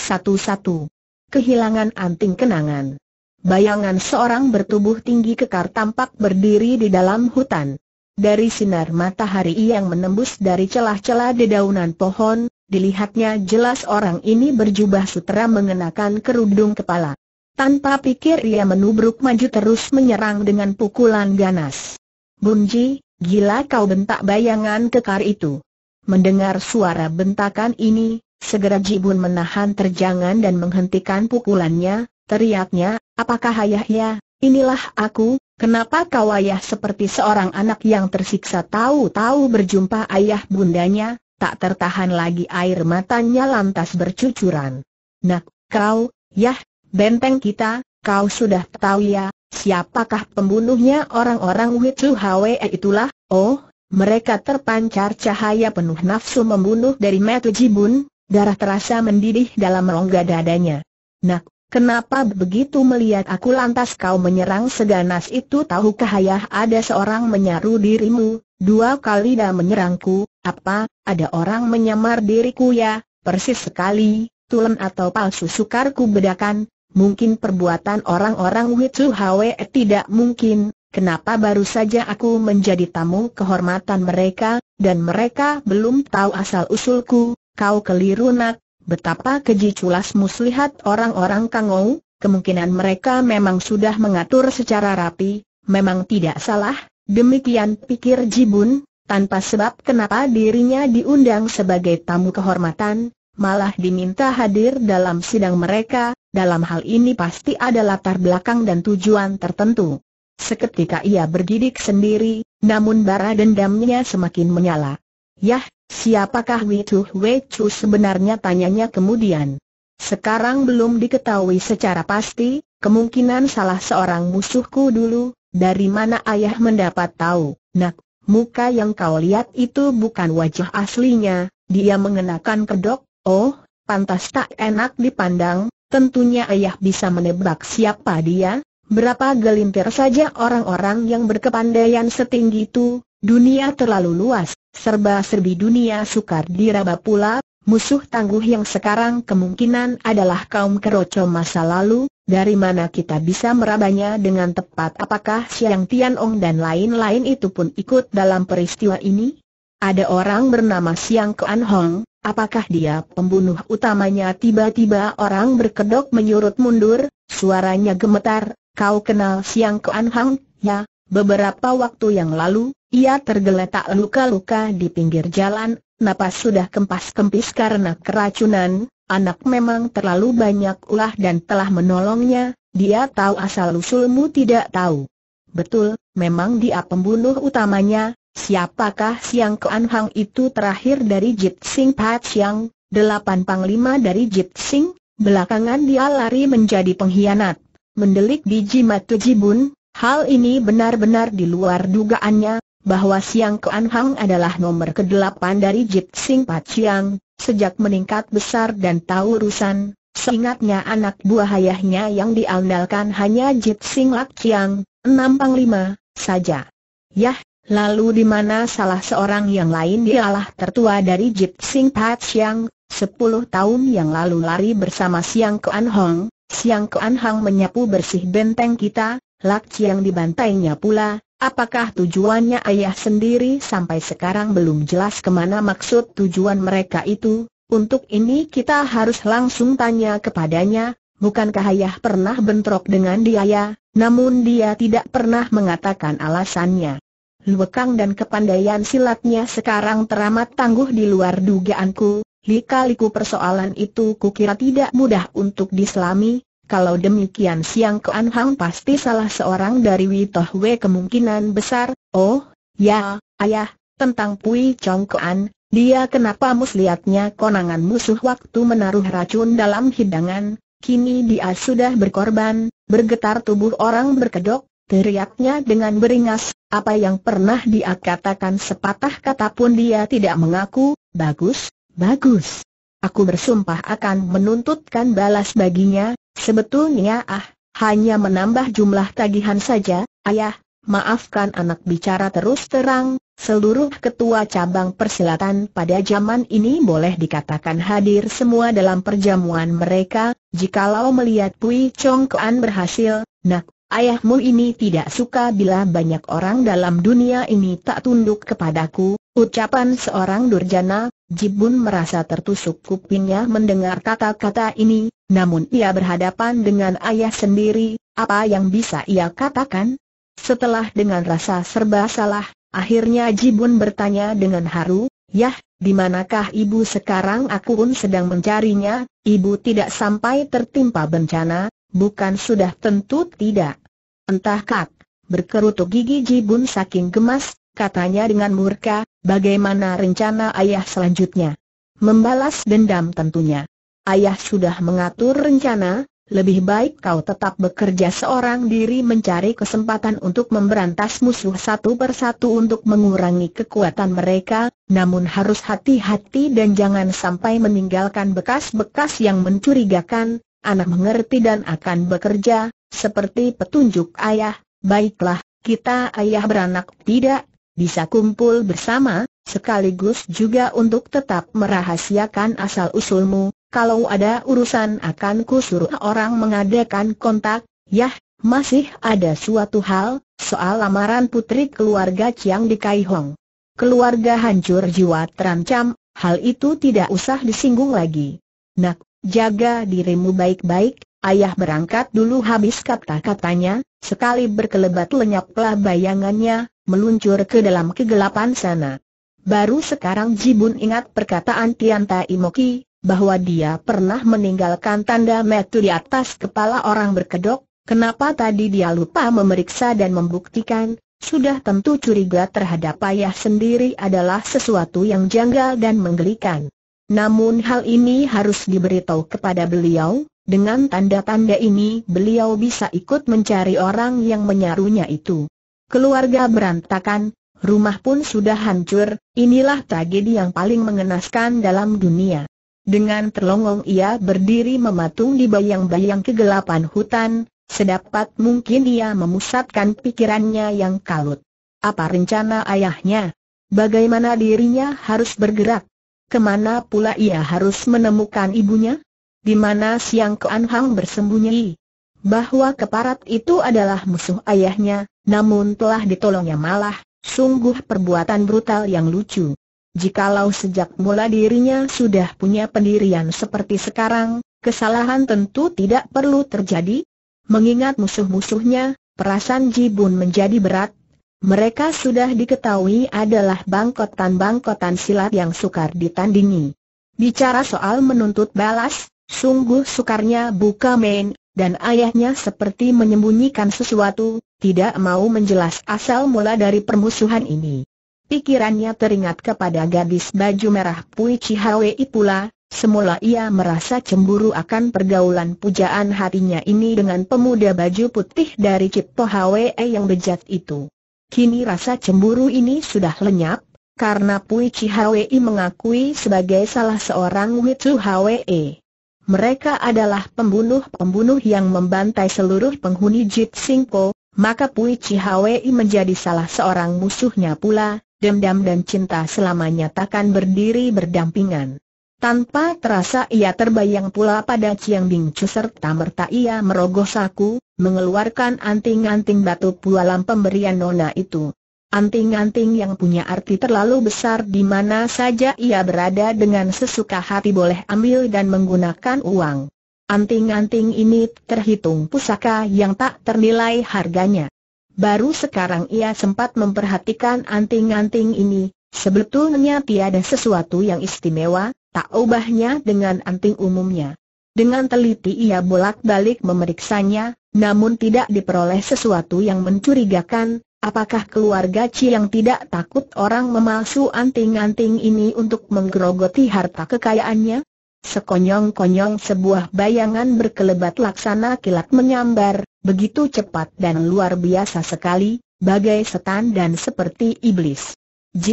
[SPEAKER 1] Kehilangan anting kenangan Bayangan seorang bertubuh tinggi kekar tampak berdiri di dalam hutan. Dari sinar matahari yang menembus dari celah-celah dedaunan pohon, dilihatnya jelas orang ini berjubah sutera mengenakan kerudung kepala. Tanpa pikir ia menubruk maju terus menyerang dengan pukulan ganas. Bunji, gila kau bentak bayangan kekar itu. Mendengar suara bentakan ini, segera Jibun menahan terjangan dan menghentikan pukulannya, teriaknya, apakah ayahnya? inilah aku, kenapa kau ayah seperti seorang anak yang tersiksa tahu-tahu berjumpa ayah bundanya, tak tertahan lagi air matanya lantas bercucuran. Nak, kau, yah, benteng kita, kau sudah tahu ya, Siapakah pembunuhnya orang-orang Wicu Hwe itulah? Oh, mereka terpancar cahaya penuh nafsu membunuh dari Metu Jibun, darah terasa mendidih dalam rongga dadanya. Nak, Kenapa begitu melihat aku lantas kau menyerang seganas itu tahukah ayah ada seorang menyaru dirimu, dua kali dah menyerangku, apa, ada orang menyamar diriku ya, persis sekali, tulen atau palsu sukar ku bedakan, Mungkin perbuatan orang-orang Witu Hwe tidak mungkin, kenapa baru saja aku menjadi tamu kehormatan mereka, dan mereka belum tahu asal-usulku, kau keliru nak, betapa keji culas muslihat orang-orang Kangou, kemungkinan mereka memang sudah mengatur secara rapi, memang tidak salah, demikian pikir Jibun, tanpa sebab kenapa dirinya diundang sebagai tamu kehormatan, malah diminta hadir dalam sidang mereka, dalam hal ini pasti ada latar belakang dan tujuan tertentu. Seketika ia bergidik sendiri, namun bara dendamnya semakin menyala. Yah, siapakah Witu Wechu sebenarnya tanyanya kemudian. Sekarang belum diketahui secara pasti, kemungkinan salah seorang musuhku dulu, dari mana ayah mendapat tahu, nak, muka yang kau lihat itu bukan wajah aslinya, dia mengenakan kedok, Oh, pantas tak enak dipandang, tentunya ayah bisa menebak siapa dia, berapa gelintir saja orang-orang yang berkepandaian setinggi itu, dunia terlalu luas, serba-serbi dunia sukar diraba pula, musuh tangguh yang sekarang kemungkinan adalah kaum keroco masa lalu, dari mana kita bisa merabanya dengan tepat apakah Siang Tianong dan lain-lain itu pun ikut dalam peristiwa ini? Ada orang bernama Siang Kuan Hong, Apakah dia pembunuh utamanya tiba-tiba orang berkedok menyurut mundur, suaranya gemetar, kau kenal Siang Kuan Hang, ya, beberapa waktu yang lalu, ia tergeletak luka-luka di pinggir jalan, napas sudah kempas-kempis karena keracunan, anak memang terlalu banyak ulah dan telah menolongnya, dia tahu asal-usulmu tidak tahu. Betul, memang dia pembunuh utamanya, Siapakah Siang Kuan Hang itu terakhir dari Jit Sing Pat Siang, delapan panglima dari Jit Sing, belakangan dia lari menjadi pengkhianat, mendelik biji matu jibun, hal ini benar-benar di luar dugaannya, bahwa Siang Kuan Hang adalah nomor kedelapan dari Jit Sing Pat Siang, sejak meningkat besar dan tahu urusan, seingatnya anak buah ayahnya yang diandalkan hanya Jit Sing Lak Siang, enam panglima, saja. Yah, Lalu di mana salah seorang yang lain dialah tertua dari Jip Sing Pat Siang, 10 tahun yang lalu lari bersama Siang Kuan Hong, Siang Kuan Hong menyapu bersih benteng kita, Lak Chiang dibantainya pula, apakah tujuannya ayah sendiri sampai sekarang belum jelas kemana maksud tujuan mereka itu, untuk ini kita harus langsung tanya kepadanya, bukankah ayah pernah bentrok dengan dia ya, namun dia tidak pernah mengatakan alasannya. Luekang dan kepandaian silatnya sekarang teramat tangguh di luar dugaanku, lika-liku persoalan itu kukira tidak mudah untuk diselami, kalau demikian Siang keanhang Anhang pasti salah seorang dari Witoh kemungkinan besar, oh, ya, ayah, tentang Pui Chong Kean, dia kenapa muslihatnya konangan musuh waktu menaruh racun dalam hidangan, kini dia sudah berkorban, bergetar tubuh orang berkedok, teriaknya dengan beringas, apa yang pernah dia katakan sepatah kata pun dia tidak mengaku, bagus, bagus. Aku bersumpah akan menuntutkan balas baginya, sebetulnya ah, hanya menambah jumlah tagihan saja, ayah, maafkan anak bicara terus terang, seluruh ketua cabang persilatan pada zaman ini boleh dikatakan hadir semua dalam perjamuan mereka, jikalau melihat Pui Chong Kuan berhasil, nak, Ayahmu ini tidak suka bila banyak orang dalam dunia ini tak tunduk kepadaku, ucapan seorang durjana, Jibun merasa tertusuk kupingnya mendengar kata-kata ini, namun ia berhadapan dengan ayah sendiri, apa yang bisa ia katakan? Setelah dengan rasa serba salah, akhirnya Jibun bertanya dengan haru, Yah, di manakah ibu sekarang aku pun sedang mencarinya, ibu tidak sampai tertimpa bencana, Bukan sudah tentu tidak. Entah kak, berkerutuk gigi Jibun saking gemas, katanya dengan murka, bagaimana rencana ayah selanjutnya? Membalas dendam tentunya. Ayah sudah mengatur rencana, lebih baik kau tetap bekerja seorang diri mencari kesempatan untuk memberantas musuh satu persatu untuk mengurangi kekuatan mereka, namun harus hati-hati dan jangan sampai meninggalkan bekas-bekas yang mencurigakan, anak mengerti dan akan bekerja, seperti petunjuk ayah, baiklah, kita ayah beranak tidak, bisa kumpul bersama, sekaligus juga untuk tetap merahasiakan asal-usulmu, kalau ada urusan akan kusuruh orang mengadakan kontak, yah, masih ada suatu hal, soal lamaran putri keluarga Chiang di Kai Hong. Keluarga hancur jiwa terancam, hal itu tidak usah disinggung lagi. Nak, Jaga dirimu baik-baik, ayah berangkat dulu habis kata-katanya, sekali berkelebat lenyaplah bayangannya, meluncur ke dalam kegelapan sana. Baru sekarang Jibun ingat perkataan Tianta Imoki, bahwa dia pernah meninggalkan tanda metu di atas kepala orang berkedok, kenapa tadi dia lupa memeriksa dan membuktikan, sudah tentu curiga terhadap ayah sendiri adalah sesuatu yang janggal dan menggelikan. Namun hal ini harus diberitahu kepada beliau, dengan tanda-tanda ini beliau bisa ikut mencari orang yang menyarunya itu. Keluarga berantakan, rumah pun sudah hancur, inilah tragedi yang paling mengenaskan dalam dunia. Dengan terlongong ia berdiri mematung di bayang-bayang kegelapan hutan, sedapat mungkin ia memusatkan pikirannya yang kalut. Apa rencana ayahnya? Bagaimana dirinya harus bergerak? kemana pula ia harus menemukan ibunya? Di mana Siang Kuan Hang bersembunyi? Bahwa keparat itu adalah musuh ayahnya, namun telah ditolongnya malah, sungguh perbuatan brutal yang lucu. Jikalau sejak mula dirinya sudah punya pendirian seperti sekarang, kesalahan tentu tidak perlu terjadi. Mengingat musuh-musuhnya, perasaan Jibun menjadi berat, mereka sudah diketahui adalah bangkotan-bangkotan silat yang sukar ditandingi. Bicara soal menuntut balas, sungguh sukarnya buka main, dan ayahnya seperti menyembunyikan sesuatu, tidak mau menjelas asal mula dari permusuhan ini. Pikirannya teringat kepada gadis baju merah Pui Chihawei pula, semula ia merasa cemburu akan pergaulan pujaan hatinya ini dengan pemuda baju putih dari Cipto Hwe yang bejat itu. Kini rasa cemburu ini sudah lenyap, karena Pui Chi Hwi mengakui sebagai salah seorang Witsu Hwi. Mereka adalah pembunuh-pembunuh yang membantai seluruh penghuni Jit Singko, maka Pui Chi Hwi menjadi salah seorang musuhnya pula, dendam dan cinta selamanya takkan berdiri berdampingan. Tanpa terasa ia terbayang pula pada Chiang Bing Chu serta merta ia merogoh saku, mengeluarkan anting-anting batu pualam pemberian nona itu. Anting-anting yang punya arti terlalu besar di mana saja ia berada dengan sesuka hati boleh ambil dan menggunakan uang. Anting-anting ini terhitung pusaka yang tak ternilai harganya. Baru sekarang ia sempat memperhatikan anting-anting ini, sebetulnya tiada sesuatu yang istimewa, tak ubahnya dengan anting umumnya. Dengan teliti ia bolak-balik memeriksanya, namun tidak diperoleh sesuatu yang mencurigakan, apakah keluarga Ci yang tidak takut orang memalsu anting-anting ini untuk menggerogoti harta kekayaannya? Sekonyong-konyong sebuah bayangan berkelebat laksana kilat menyambar, begitu cepat dan luar biasa sekali, bagai setan dan seperti iblis.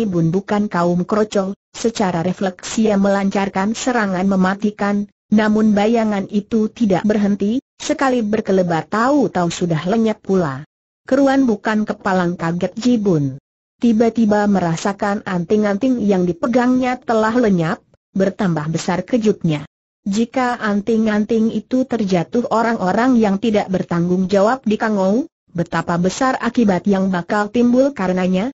[SPEAKER 1] bun bukan kaum krocol, Secara refleks ia melancarkan serangan mematikan, namun bayangan itu tidak berhenti, sekali berkelebat tahu-tahu sudah lenyap pula. Keruan bukan kepalang kaget Jibun. Tiba-tiba merasakan anting-anting yang dipegangnya telah lenyap, bertambah besar kejutnya. Jika anting-anting itu terjatuh orang-orang yang tidak bertanggung jawab di Kangou, betapa besar akibat yang bakal timbul karenanya,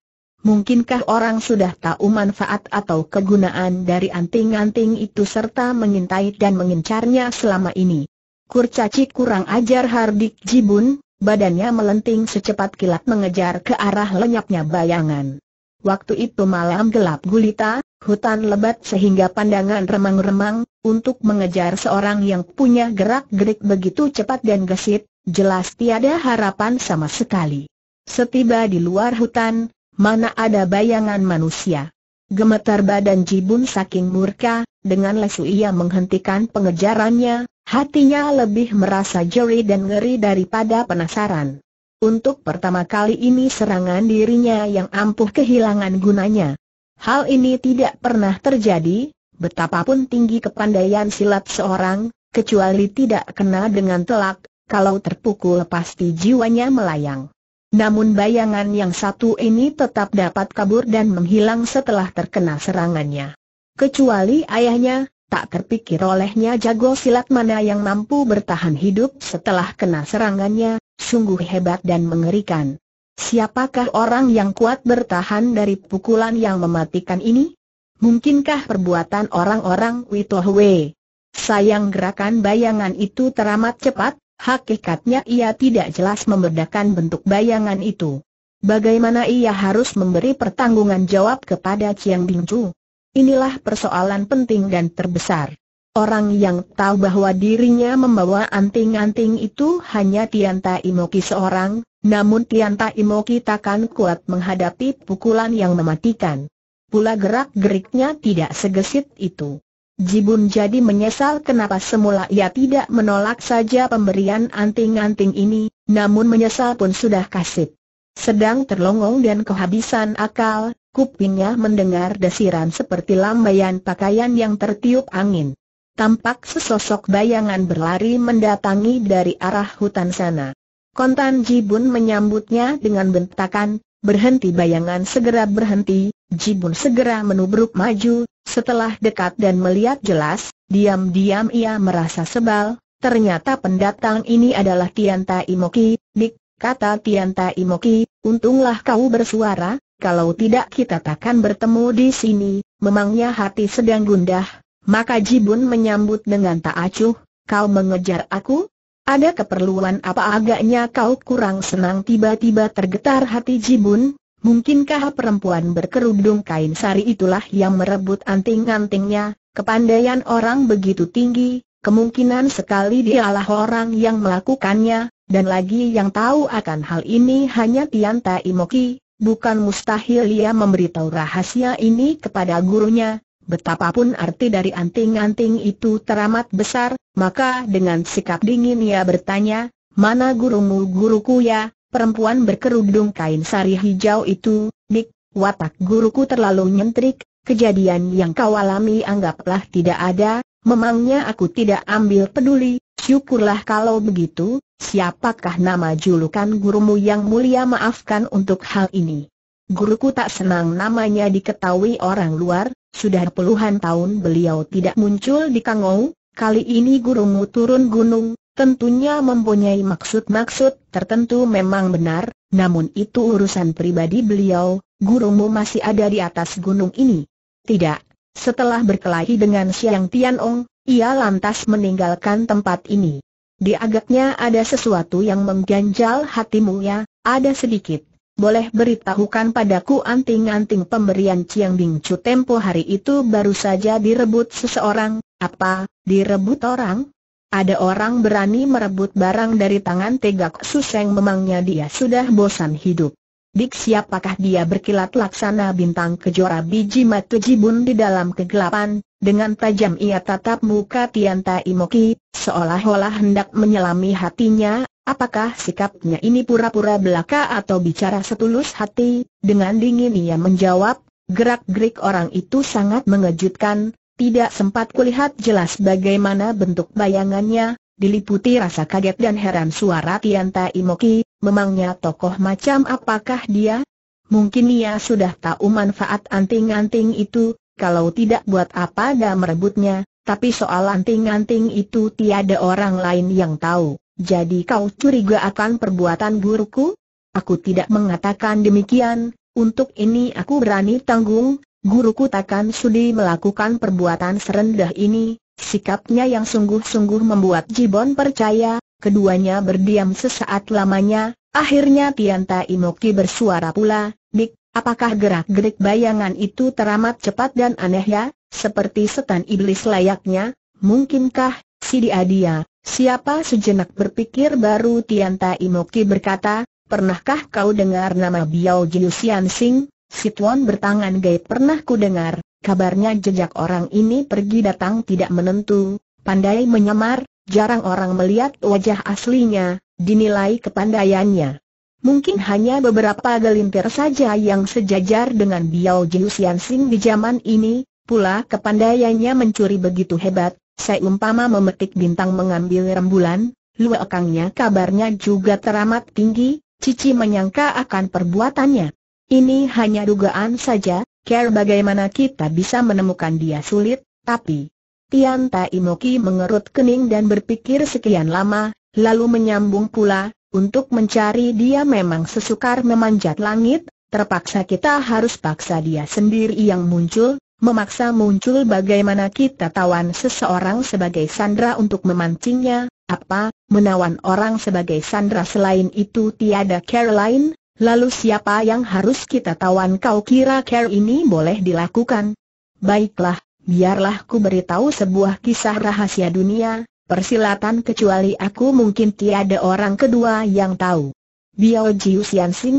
[SPEAKER 1] Mungkinkah orang sudah tahu manfaat atau kegunaan dari anting-anting itu serta mengintai dan mengincarnya selama ini? Kurcaci kurang ajar Hardik Jibun, badannya melenting secepat kilat mengejar ke arah lenyapnya bayangan. Waktu itu malam gelap gulita, hutan lebat sehingga pandangan remang-remang, untuk mengejar seorang yang punya gerak-gerik begitu cepat dan gesit, jelas tiada harapan sama sekali. Setiba di luar hutan, Mana ada bayangan manusia? Gemetar badan Jibun saking murka, dengan lesu ia menghentikan pengejarannya, hatinya lebih merasa jeri dan ngeri daripada penasaran. Untuk pertama kali ini serangan dirinya yang ampuh kehilangan gunanya. Hal ini tidak pernah terjadi, betapapun tinggi kepandaian silat seorang, kecuali tidak kena dengan telak, kalau terpukul pasti jiwanya melayang. Namun bayangan yang satu ini tetap dapat kabur dan menghilang setelah terkena serangannya. Kecuali ayahnya, tak terpikir olehnya jago silat mana yang mampu bertahan hidup setelah kena serangannya, sungguh hebat dan mengerikan. Siapakah orang yang kuat bertahan dari pukulan yang mematikan ini? Mungkinkah perbuatan orang-orang Witohwe? Sayang gerakan bayangan itu teramat cepat, Hakikatnya ia tidak jelas membedakan bentuk bayangan itu. Bagaimana ia harus memberi pertanggungan jawab kepada Chiang Bingchu? Inilah persoalan penting dan terbesar. Orang yang tahu bahwa dirinya membawa anting-anting itu hanya Tianta Imoki seorang, namun Tianta Imoki takkan kuat menghadapi pukulan yang mematikan. Pula gerak-geriknya tidak segesit itu. Jibun jadi menyesal kenapa semula ia tidak menolak saja pemberian anting-anting ini, namun menyesal pun sudah kasih. Sedang terlongong dan kehabisan akal, kupingnya mendengar desiran seperti lambaian pakaian yang tertiup angin. Tampak sesosok bayangan berlari mendatangi dari arah hutan sana. Kontan Jibun menyambutnya dengan bentakan, berhenti bayangan segera berhenti, Jibun segera menubruk maju, setelah dekat dan melihat jelas, diam-diam ia merasa sebal, ternyata pendatang ini adalah Tianta Imoki, Dik, kata Tianta Imoki, untunglah kau bersuara, kalau tidak kita takkan bertemu di sini, memangnya hati sedang gundah, maka Jibun menyambut dengan tak acuh, kau mengejar aku? Ada keperluan apa agaknya kau kurang senang tiba-tiba tergetar hati Jibun, Mungkinkah perempuan berkerudung kain sari itulah yang merebut anting-antingnya, kepandaian orang begitu tinggi, kemungkinan sekali dialah orang yang melakukannya, dan lagi yang tahu akan hal ini hanya Tianta Imoki, bukan mustahil ia memberitahu rahasia ini kepada gurunya, betapapun arti dari anting-anting itu teramat besar, maka dengan sikap dingin ia bertanya, mana gurumu guruku ya, perempuan berkerudung kain sari hijau itu, Dik, watak guruku terlalu nyentrik, kejadian yang kau alami anggaplah tidak ada, memangnya aku tidak ambil peduli, syukurlah kalau begitu, siapakah nama julukan gurumu yang mulia maafkan untuk hal ini. Guruku tak senang namanya diketahui orang luar, sudah puluhan tahun beliau tidak muncul di Kangou, kali ini gurumu turun gunung, Tentunya mempunyai maksud-maksud tertentu memang benar, namun itu urusan pribadi beliau, gurumu masih ada di atas gunung ini. Tidak, setelah berkelahi dengan Siang Tianong, ia lantas meninggalkan tempat ini. Di ada sesuatu yang mengganjal hatimu ya, ada sedikit. Boleh beritahukan padaku anting-anting pemberian Ciang Bing Chu tempo hari itu baru saja direbut seseorang, apa, direbut orang? Ada orang berani merebut barang dari tangan Tegak Suseng memangnya dia sudah bosan hidup. Dik siapakah dia berkilat laksana bintang kejora biji matu jibun di dalam kegelapan, dengan tajam ia tatap muka Tian Tai Moki, seolah-olah hendak menyelami hatinya, apakah sikapnya ini pura-pura belaka atau bicara setulus hati, dengan dingin ia menjawab, gerak-gerik orang itu sangat mengejutkan, tidak sempat kulihat jelas bagaimana bentuk bayangannya, diliputi rasa kaget dan heran suara Tianta Imoki, memangnya tokoh macam apakah dia? Mungkin ia sudah tahu manfaat anting-anting itu, kalau tidak buat apa dah merebutnya, tapi soal anting-anting itu tiada orang lain yang tahu. Jadi kau curiga akan perbuatan guruku? Aku tidak mengatakan demikian, untuk ini aku berani tanggung, guruku takkan sudi melakukan perbuatan serendah ini, sikapnya yang sungguh-sungguh membuat Jibon percaya, keduanya berdiam sesaat lamanya, akhirnya Tianta Imoki bersuara pula, Dik, apakah gerak-gerik bayangan itu teramat cepat dan aneh ya, seperti setan iblis layaknya, mungkinkah, si dia siapa sejenak berpikir baru Tianta Imoki berkata, Pernahkah kau dengar nama Biao Jiu Xian Sing? Situan bertangan gay pernah ku dengar, kabarnya jejak orang ini pergi datang tidak menentu, pandai menyamar, jarang orang melihat wajah aslinya, dinilai kepandaiannya. Mungkin hanya beberapa gelintir saja yang sejajar dengan Biao Jiusian Sing di zaman ini, pula kepandaiannya mencuri begitu hebat, umpama memetik bintang mengambil rembulan, luakangnya kabarnya juga teramat tinggi, Cici menyangka akan perbuatannya. Ini hanya dugaan saja, care bagaimana kita bisa menemukan dia sulit, tapi... Tian Tai Moki mengerut kening dan berpikir sekian lama, lalu menyambung pula, untuk mencari dia memang sesukar memanjat langit, terpaksa kita harus paksa dia sendiri yang muncul, memaksa muncul bagaimana kita tawan seseorang sebagai sandra untuk memancingnya, apa, menawan orang sebagai sandra selain itu tiada care lain, Lalu siapa yang harus kita tawan kau kira care ini boleh dilakukan? Baiklah, biarlah ku beritahu sebuah kisah rahasia dunia, persilatan kecuali aku mungkin tiada orang kedua yang tahu. Biao Jiu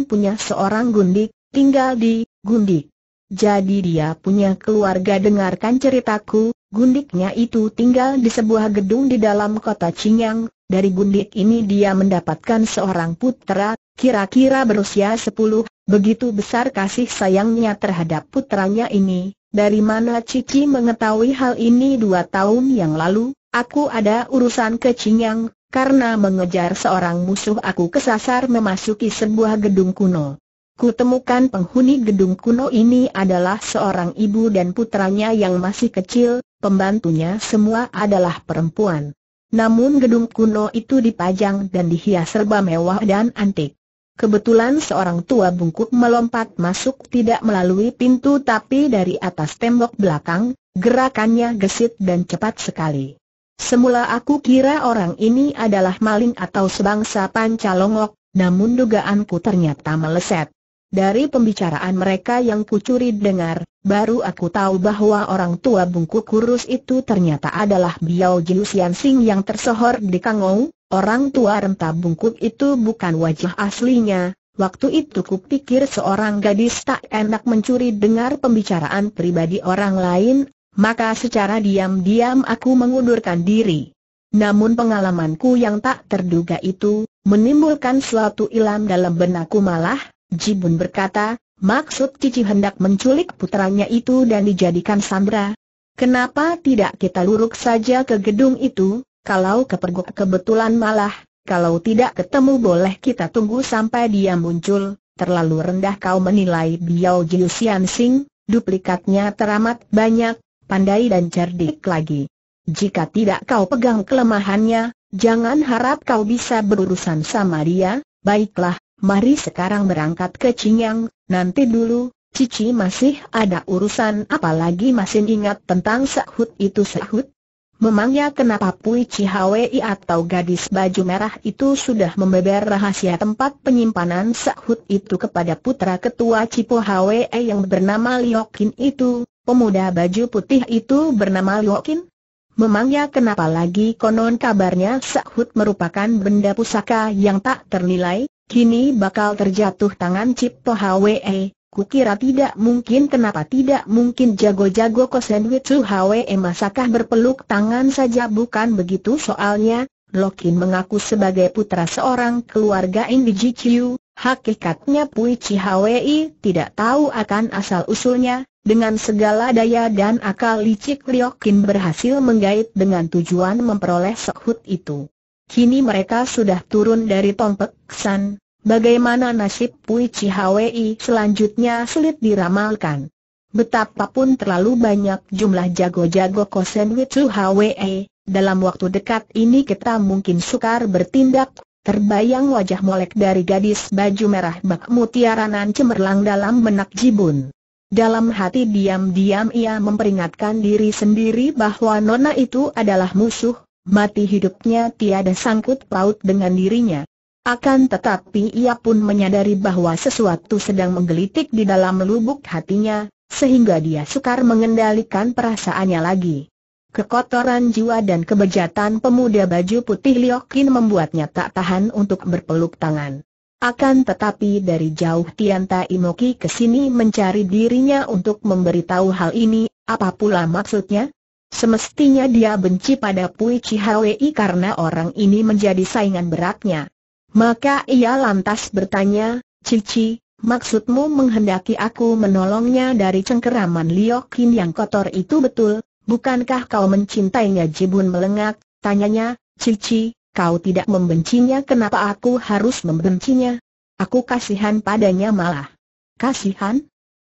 [SPEAKER 1] punya seorang gundik, tinggal di gundik. Jadi dia punya keluarga dengarkan ceritaku, gundiknya itu tinggal di sebuah gedung di dalam kota Qingyang, dari gundik ini dia mendapatkan seorang putra, kira-kira berusia 10, begitu besar kasih sayangnya terhadap putranya ini. Dari mana Cici mengetahui hal ini dua tahun yang lalu, aku ada urusan ke Cinyang, karena mengejar seorang musuh aku kesasar memasuki sebuah gedung kuno. Kutemukan penghuni gedung kuno ini adalah seorang ibu dan putranya yang masih kecil, pembantunya semua adalah perempuan. Namun gedung kuno itu dipajang dan dihias serba mewah dan antik. Kebetulan seorang tua bungkuk melompat masuk tidak melalui pintu tapi dari atas tembok belakang, gerakannya gesit dan cepat sekali. Semula aku kira orang ini adalah maling atau sebangsa pancalongok, namun dugaanku ternyata meleset. Dari pembicaraan mereka yang kucuri dengar, baru aku tahu bahwa orang tua bungku kurus itu ternyata adalah Biao Jiu Sing yang tersohor di Kangou, orang tua renta bungkuk itu bukan wajah aslinya. Waktu itu kupikir seorang gadis tak enak mencuri dengar pembicaraan pribadi orang lain, maka secara diam-diam aku mengundurkan diri. Namun pengalamanku yang tak terduga itu, menimbulkan suatu ilam dalam benakku malah, Jibun berkata, maksud Cici hendak menculik putranya itu dan dijadikan sandera. Kenapa tidak kita luruk saja ke gedung itu, kalau kepergok kebetulan malah, kalau tidak ketemu boleh kita tunggu sampai dia muncul, terlalu rendah kau menilai Biao Jiu Xian Sing, duplikatnya teramat banyak, pandai dan cerdik lagi. Jika tidak kau pegang kelemahannya, jangan harap kau bisa berurusan sama dia, baiklah, Mari sekarang berangkat ke Cingyang, nanti dulu, Cici masih ada urusan apalagi masih ingat tentang sahut itu sahut? Memangnya kenapa Pui Cihawei atau gadis baju merah itu sudah membeber rahasia tempat penyimpanan sahut itu kepada putra ketua Cipo Hwei yang bernama Liokin itu, pemuda baju putih itu bernama Liokin? Memangnya kenapa lagi konon kabarnya sahut merupakan benda pusaka yang tak ternilai? Kini bakal terjatuh tangan Cip Po Hwe, eh, kukira tidak mungkin kenapa tidak mungkin jago-jago ko sandwich Hwe eh, masakah berpeluk tangan saja bukan begitu soalnya, Lokin mengaku sebagai putra seorang keluarga Indiji Chiu, hakikatnya Pui Chi Hwe tidak tahu akan asal-usulnya, dengan segala daya dan akal licik Lokin berhasil menggait dengan tujuan memperoleh sekhut itu. Kini mereka sudah turun dari Tompek kesan, bagaimana nasib Pui Chihwei selanjutnya sulit diramalkan. Betapapun terlalu banyak jumlah jago-jago Kosen Witsu Hwee, dalam waktu dekat ini kita mungkin sukar bertindak, terbayang wajah molek dari gadis baju merah bak mutiaranan cemerlang dalam benak Jibun. Dalam hati diam-diam ia memperingatkan diri sendiri bahwa Nona itu adalah musuh, mati hidupnya tiada sangkut paut dengan dirinya. Akan tetapi ia pun menyadari bahwa sesuatu sedang menggelitik di dalam lubuk hatinya, sehingga dia sukar mengendalikan perasaannya lagi. Kekotoran jiwa dan kebejatan pemuda baju putih Liokin membuatnya tak tahan untuk berpeluk tangan. Akan tetapi dari jauh Tianta Imoki ke sini mencari dirinya untuk memberitahu hal ini, apa pula maksudnya? Semestinya dia benci pada Pui Chihawei karena orang ini menjadi saingan beratnya. Maka ia lantas bertanya, Cici, maksudmu menghendaki aku menolongnya dari cengkeraman Liokin yang kotor itu betul, bukankah kau mencintainya Jibun melengak, tanyanya, Cici, kau tidak membencinya kenapa aku harus membencinya? Aku kasihan padanya malah. Kasihan?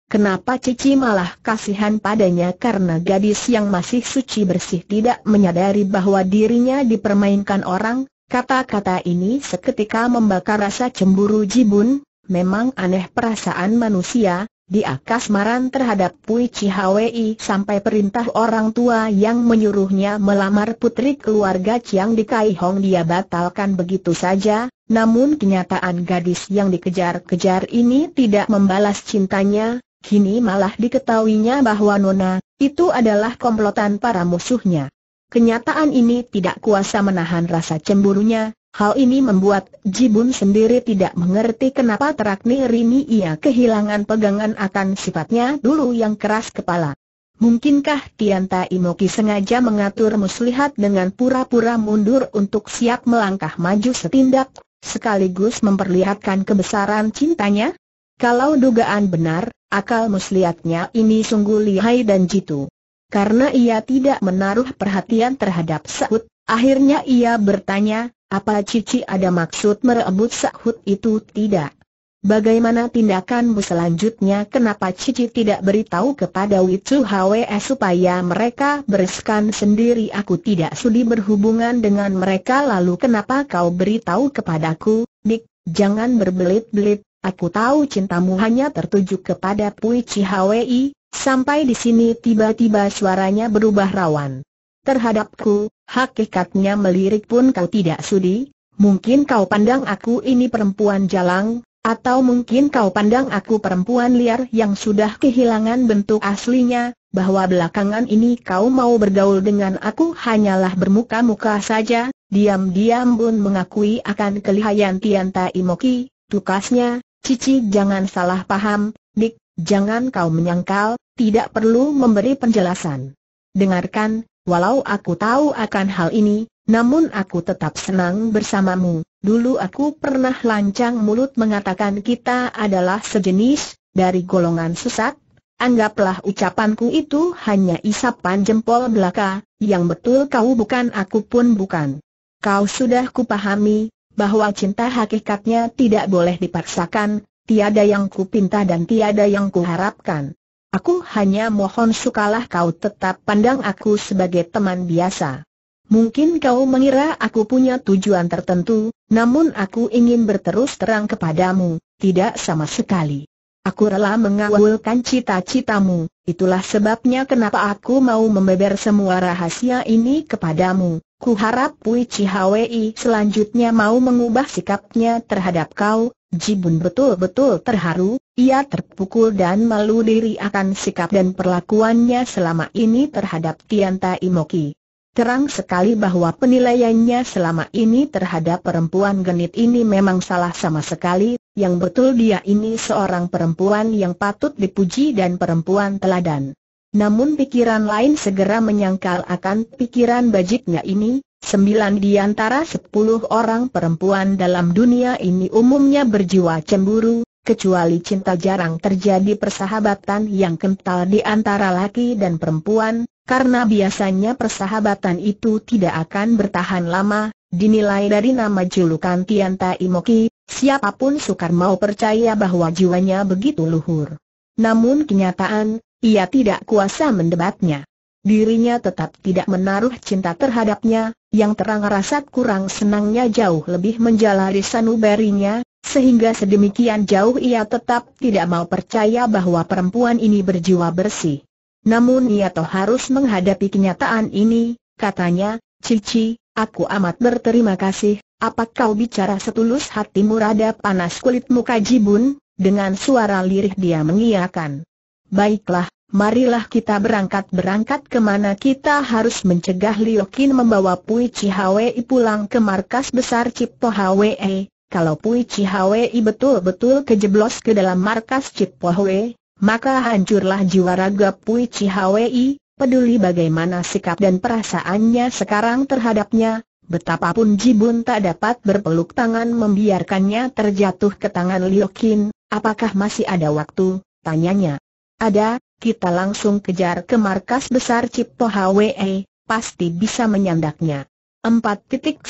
[SPEAKER 1] Kenapa Cici malah kasihan padanya karena gadis yang masih suci bersih tidak menyadari bahwa dirinya dipermainkan orang, kata-kata ini seketika membakar rasa cemburu Jibun, memang aneh perasaan manusia, diakasmaran maran terhadap Pui Cihawi sampai perintah orang tua yang menyuruhnya melamar putri keluarga Chiang di Kai Hong dia batalkan begitu saja, namun kenyataan gadis yang dikejar-kejar ini tidak membalas cintanya, Kini malah diketahuinya bahwa Nona, itu adalah komplotan para musuhnya. Kenyataan ini tidak kuasa menahan rasa cemburunya, hal ini membuat Jibun sendiri tidak mengerti kenapa terakni ini ia kehilangan pegangan akan sifatnya dulu yang keras kepala. Mungkinkah Tianta Imoki sengaja mengatur muslihat dengan pura-pura mundur untuk siap melangkah maju setindak, sekaligus memperlihatkan kebesaran cintanya? Kalau dugaan benar, akal muslihatnya ini sungguh lihai dan jitu. Karena ia tidak menaruh perhatian terhadap Sahut, akhirnya ia bertanya, apa Cici ada maksud merebut Sahut itu tidak? Bagaimana tindakanmu selanjutnya kenapa Cici tidak beritahu kepada Witsu Hwe supaya mereka bereskan sendiri aku tidak sudi berhubungan dengan mereka lalu kenapa kau beritahu kepadaku, Dik, jangan berbelit-belit, Aku tahu cintamu hanya tertuju kepada Pui Cihawi. sampai di sini tiba-tiba suaranya berubah rawan. Terhadapku, hakikatnya melirik pun kau tidak sudi, mungkin kau pandang aku ini perempuan jalang, atau mungkin kau pandang aku perempuan liar yang sudah kehilangan bentuk aslinya, bahwa belakangan ini kau mau bergaul dengan aku hanyalah bermuka-muka saja, diam-diam pun mengakui akan kelihayan Tianta Imoki. tukasnya, Cici jangan salah paham, Dik, jangan kau menyangkal, tidak perlu memberi penjelasan. Dengarkan, walau aku tahu akan hal ini, namun aku tetap senang bersamamu. Dulu aku pernah lancang mulut mengatakan kita adalah sejenis, dari golongan sesat, Anggaplah ucapanku itu hanya isapan jempol belaka, yang betul kau bukan aku pun bukan. Kau sudah kupahami, bahwa cinta hakikatnya tidak boleh dipaksakan, tiada yang ku kupinta dan tiada yang kuharapkan. Aku hanya mohon sukalah kau tetap pandang aku sebagai teman biasa. Mungkin kau mengira aku punya tujuan tertentu, namun aku ingin berterus terang kepadamu, tidak sama sekali. Aku rela mengawalkan cita-citamu, itulah sebabnya kenapa aku mau membeber semua rahasia ini kepadamu. Ku harap Pui Chihwei selanjutnya mau mengubah sikapnya terhadap kau. Jibun betul-betul terharu, ia terpukul dan malu diri akan sikap dan perlakuannya selama ini terhadap Tianta Imoki. Terang sekali bahwa penilaiannya selama ini terhadap perempuan genit ini memang salah sama sekali, yang betul dia ini seorang perempuan yang patut dipuji dan perempuan teladan. Namun pikiran lain segera menyangkal akan pikiran bajiknya ini, sembilan di antara sepuluh orang perempuan dalam dunia ini umumnya berjiwa cemburu, kecuali cinta jarang terjadi persahabatan yang kental di antara laki dan perempuan, karena biasanya persahabatan itu tidak akan bertahan lama, Dinilai dari nama julukan Tianta Imoki, Siapapun sukar mau percaya bahwa jiwanya begitu luhur. Namun kenyataan, ia tidak kuasa mendebatnya. Dirinya tetap tidak menaruh cinta terhadapnya, yang terang rasa kurang senangnya jauh lebih menjalari sanubarinya, sehingga sedemikian jauh ia tetap tidak mau percaya bahwa perempuan ini berjiwa bersih. Namun ia toh harus menghadapi kenyataan ini, katanya, Cici, aku amat berterima kasih, apa kau bicara setulus hatimu rada panas kulitmu kajibun? Dengan suara lirih dia mengiyakan. Baiklah, marilah kita berangkat-berangkat kemana kita harus mencegah Liokin membawa Pui Chihwei pulang ke markas besar Cipto Hwei. Kalau Pui Chihwei betul-betul kejeblos ke dalam markas Cipto Hwei, maka hancurlah jiwa raga Pui Chihwei, peduli bagaimana sikap dan perasaannya sekarang terhadapnya, Betapapun Jibun tak dapat berpeluk tangan membiarkannya terjatuh ke tangan Liokin, apakah masih ada waktu, tanyanya. Ada, kita langsung kejar ke markas besar Cipto HWE, pasti bisa menyandaknya. 4.12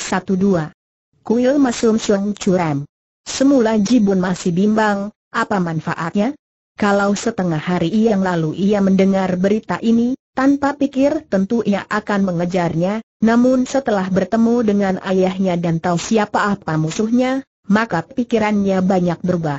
[SPEAKER 1] Kuil Masum sung Curam Semula Jibun masih bimbang, apa manfaatnya? Kalau setengah hari yang lalu ia mendengar berita ini, tanpa pikir tentu ia akan mengejarnya, namun setelah bertemu dengan ayahnya dan tahu siapa apa musuhnya, maka pikirannya banyak berubah.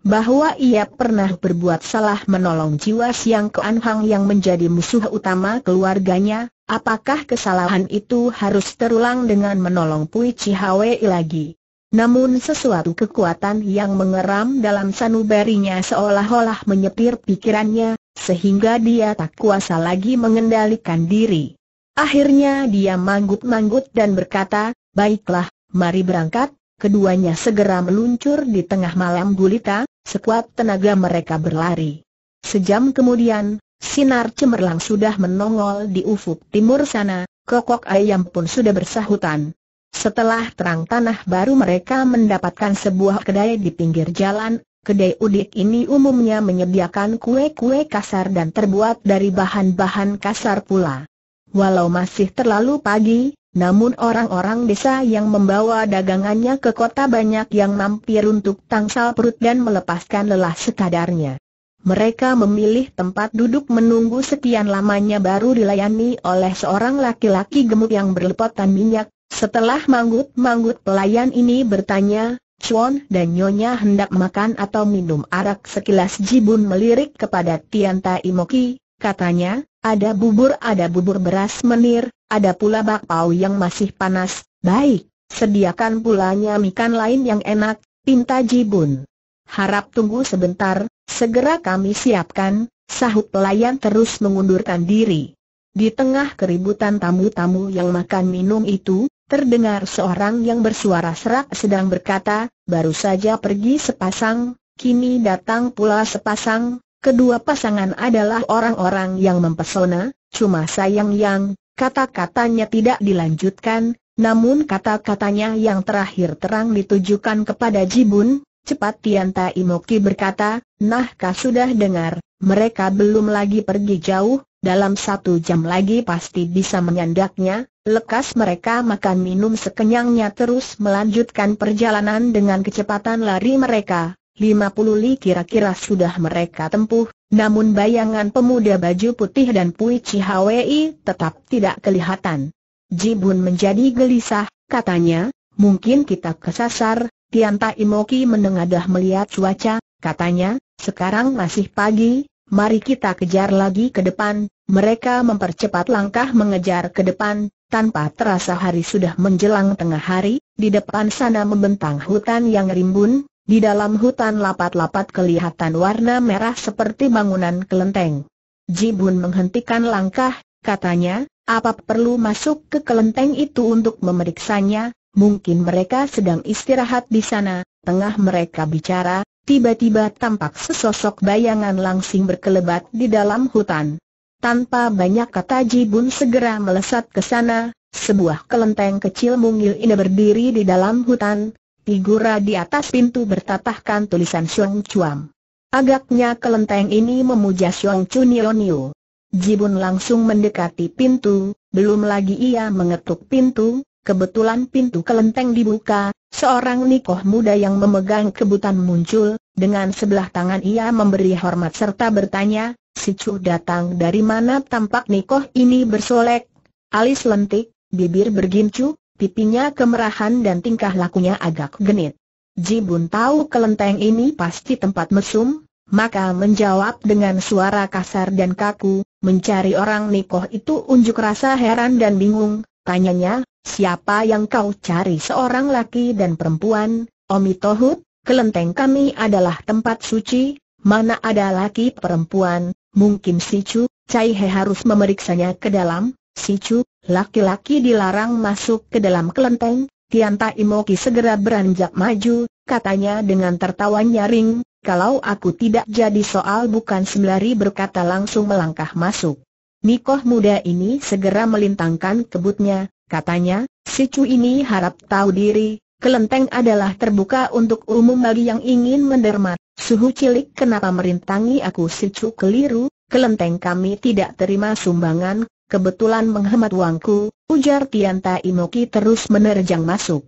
[SPEAKER 1] Bahwa ia pernah berbuat salah menolong jiwa Siang keanhang yang menjadi musuh utama keluarganya, apakah kesalahan itu harus terulang dengan menolong Pui Chihwe lagi? Namun sesuatu kekuatan yang mengeram dalam sanubarinya seolah-olah menyepir pikirannya, sehingga dia tak kuasa lagi mengendalikan diri. Akhirnya dia manggut-manggut dan berkata, baiklah, mari berangkat, keduanya segera meluncur di tengah malam gulita, sekuat tenaga mereka berlari. Sejam kemudian, sinar cemerlang sudah menongol di ufuk timur sana, kokok ayam pun sudah bersahutan. Setelah terang tanah baru mereka mendapatkan sebuah kedai di pinggir jalan, Kedai udik ini umumnya menyediakan kue-kue kasar dan terbuat dari bahan-bahan kasar pula. Walau masih terlalu pagi, namun orang-orang desa yang membawa dagangannya ke kota banyak yang mampir untuk tangsal perut dan melepaskan lelah sekadarnya. Mereka memilih tempat duduk menunggu sekian lamanya baru dilayani oleh seorang laki-laki gemuk yang berlepotan minyak. Setelah manggut-manggut pelayan ini bertanya, Chuan dan Nyonya hendak makan atau minum arak sekilas Jibun melirik kepada Tian Tai Moki, katanya, ada bubur ada bubur beras menir, ada pula bakpao yang masih panas, baik, sediakan pula mikan lain yang enak, pinta Jibun. Harap tunggu sebentar, segera kami siapkan, sahut pelayan terus mengundurkan diri. Di tengah keributan tamu-tamu yang makan minum itu, Terdengar seorang yang bersuara serak sedang berkata, baru saja pergi sepasang, kini datang pula sepasang, kedua pasangan adalah orang-orang yang mempesona, cuma sayang yang, kata-katanya tidak dilanjutkan, namun kata-katanya yang terakhir terang ditujukan kepada Jibun, cepat Tianta Imoki berkata, nah kau sudah dengar, mereka belum lagi pergi jauh, dalam satu jam lagi pasti bisa menyandaknya, lekas mereka makan minum sekenyangnya terus melanjutkan perjalanan dengan kecepatan lari mereka, 50 li kira-kira sudah mereka tempuh, namun bayangan pemuda baju putih dan Pui Chihwei tetap tidak kelihatan. Jibun menjadi gelisah, katanya, mungkin kita kesasar, Tianta Imoki menengadah melihat cuaca, katanya, sekarang masih pagi, mari kita kejar lagi ke depan, mereka mempercepat langkah mengejar ke depan, tanpa terasa hari sudah menjelang tengah hari, di depan sana membentang hutan yang rimbun, di dalam hutan lapat-lapat kelihatan warna merah seperti bangunan kelenteng. Jibun menghentikan langkah, katanya, apa perlu masuk ke kelenteng itu untuk memeriksanya, mungkin mereka sedang istirahat di sana, tengah mereka bicara, tiba-tiba tampak sesosok bayangan langsing berkelebat di dalam hutan. Tanpa banyak kata Ji Bun segera melesat ke sana, sebuah kelenteng kecil mungil ini berdiri di dalam hutan, figura di atas pintu bertatahkan tulisan Xiong Chuam. Agaknya kelenteng ini memuja Xiong Ji Bun langsung mendekati pintu, belum lagi ia mengetuk pintu, kebetulan pintu kelenteng dibuka, seorang nikoh muda yang memegang kebutan muncul, dengan sebelah tangan ia memberi hormat serta bertanya, si Chu datang dari mana tampak Nikoh ini bersolek, alis lentik, bibir bergincu, pipinya kemerahan dan tingkah lakunya agak genit. Ji Bun tahu kelenteng ini pasti tempat mesum, maka menjawab dengan suara kasar dan kaku, mencari orang Nikoh itu unjuk rasa heran dan bingung, tanyanya, siapa yang kau cari seorang laki dan perempuan, Omi Tohut, kelenteng kami adalah tempat suci, mana ada laki perempuan, Mungkin si Chu, Cai He harus memeriksanya ke dalam, si Chu, laki-laki dilarang masuk ke dalam kelenteng, Tianta Imoki segera beranjak maju, katanya dengan tertawa nyaring, kalau aku tidak jadi soal bukan sembari berkata langsung melangkah masuk. Nikoh muda ini segera melintangkan kebutnya, katanya, si Chu ini harap tahu diri, kelenteng adalah terbuka untuk umum bagi yang ingin mendermat. Suhu cilik kenapa merintangi aku si Cu keliru, kelenteng kami tidak terima sumbangan, kebetulan menghemat uangku, ujar Tianta Imoki terus menerjang masuk.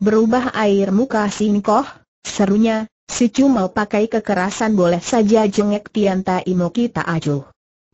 [SPEAKER 1] Berubah air muka singkoh, serunya, si Cu mau pakai kekerasan boleh saja jengek Tianta Imoki tak acuh.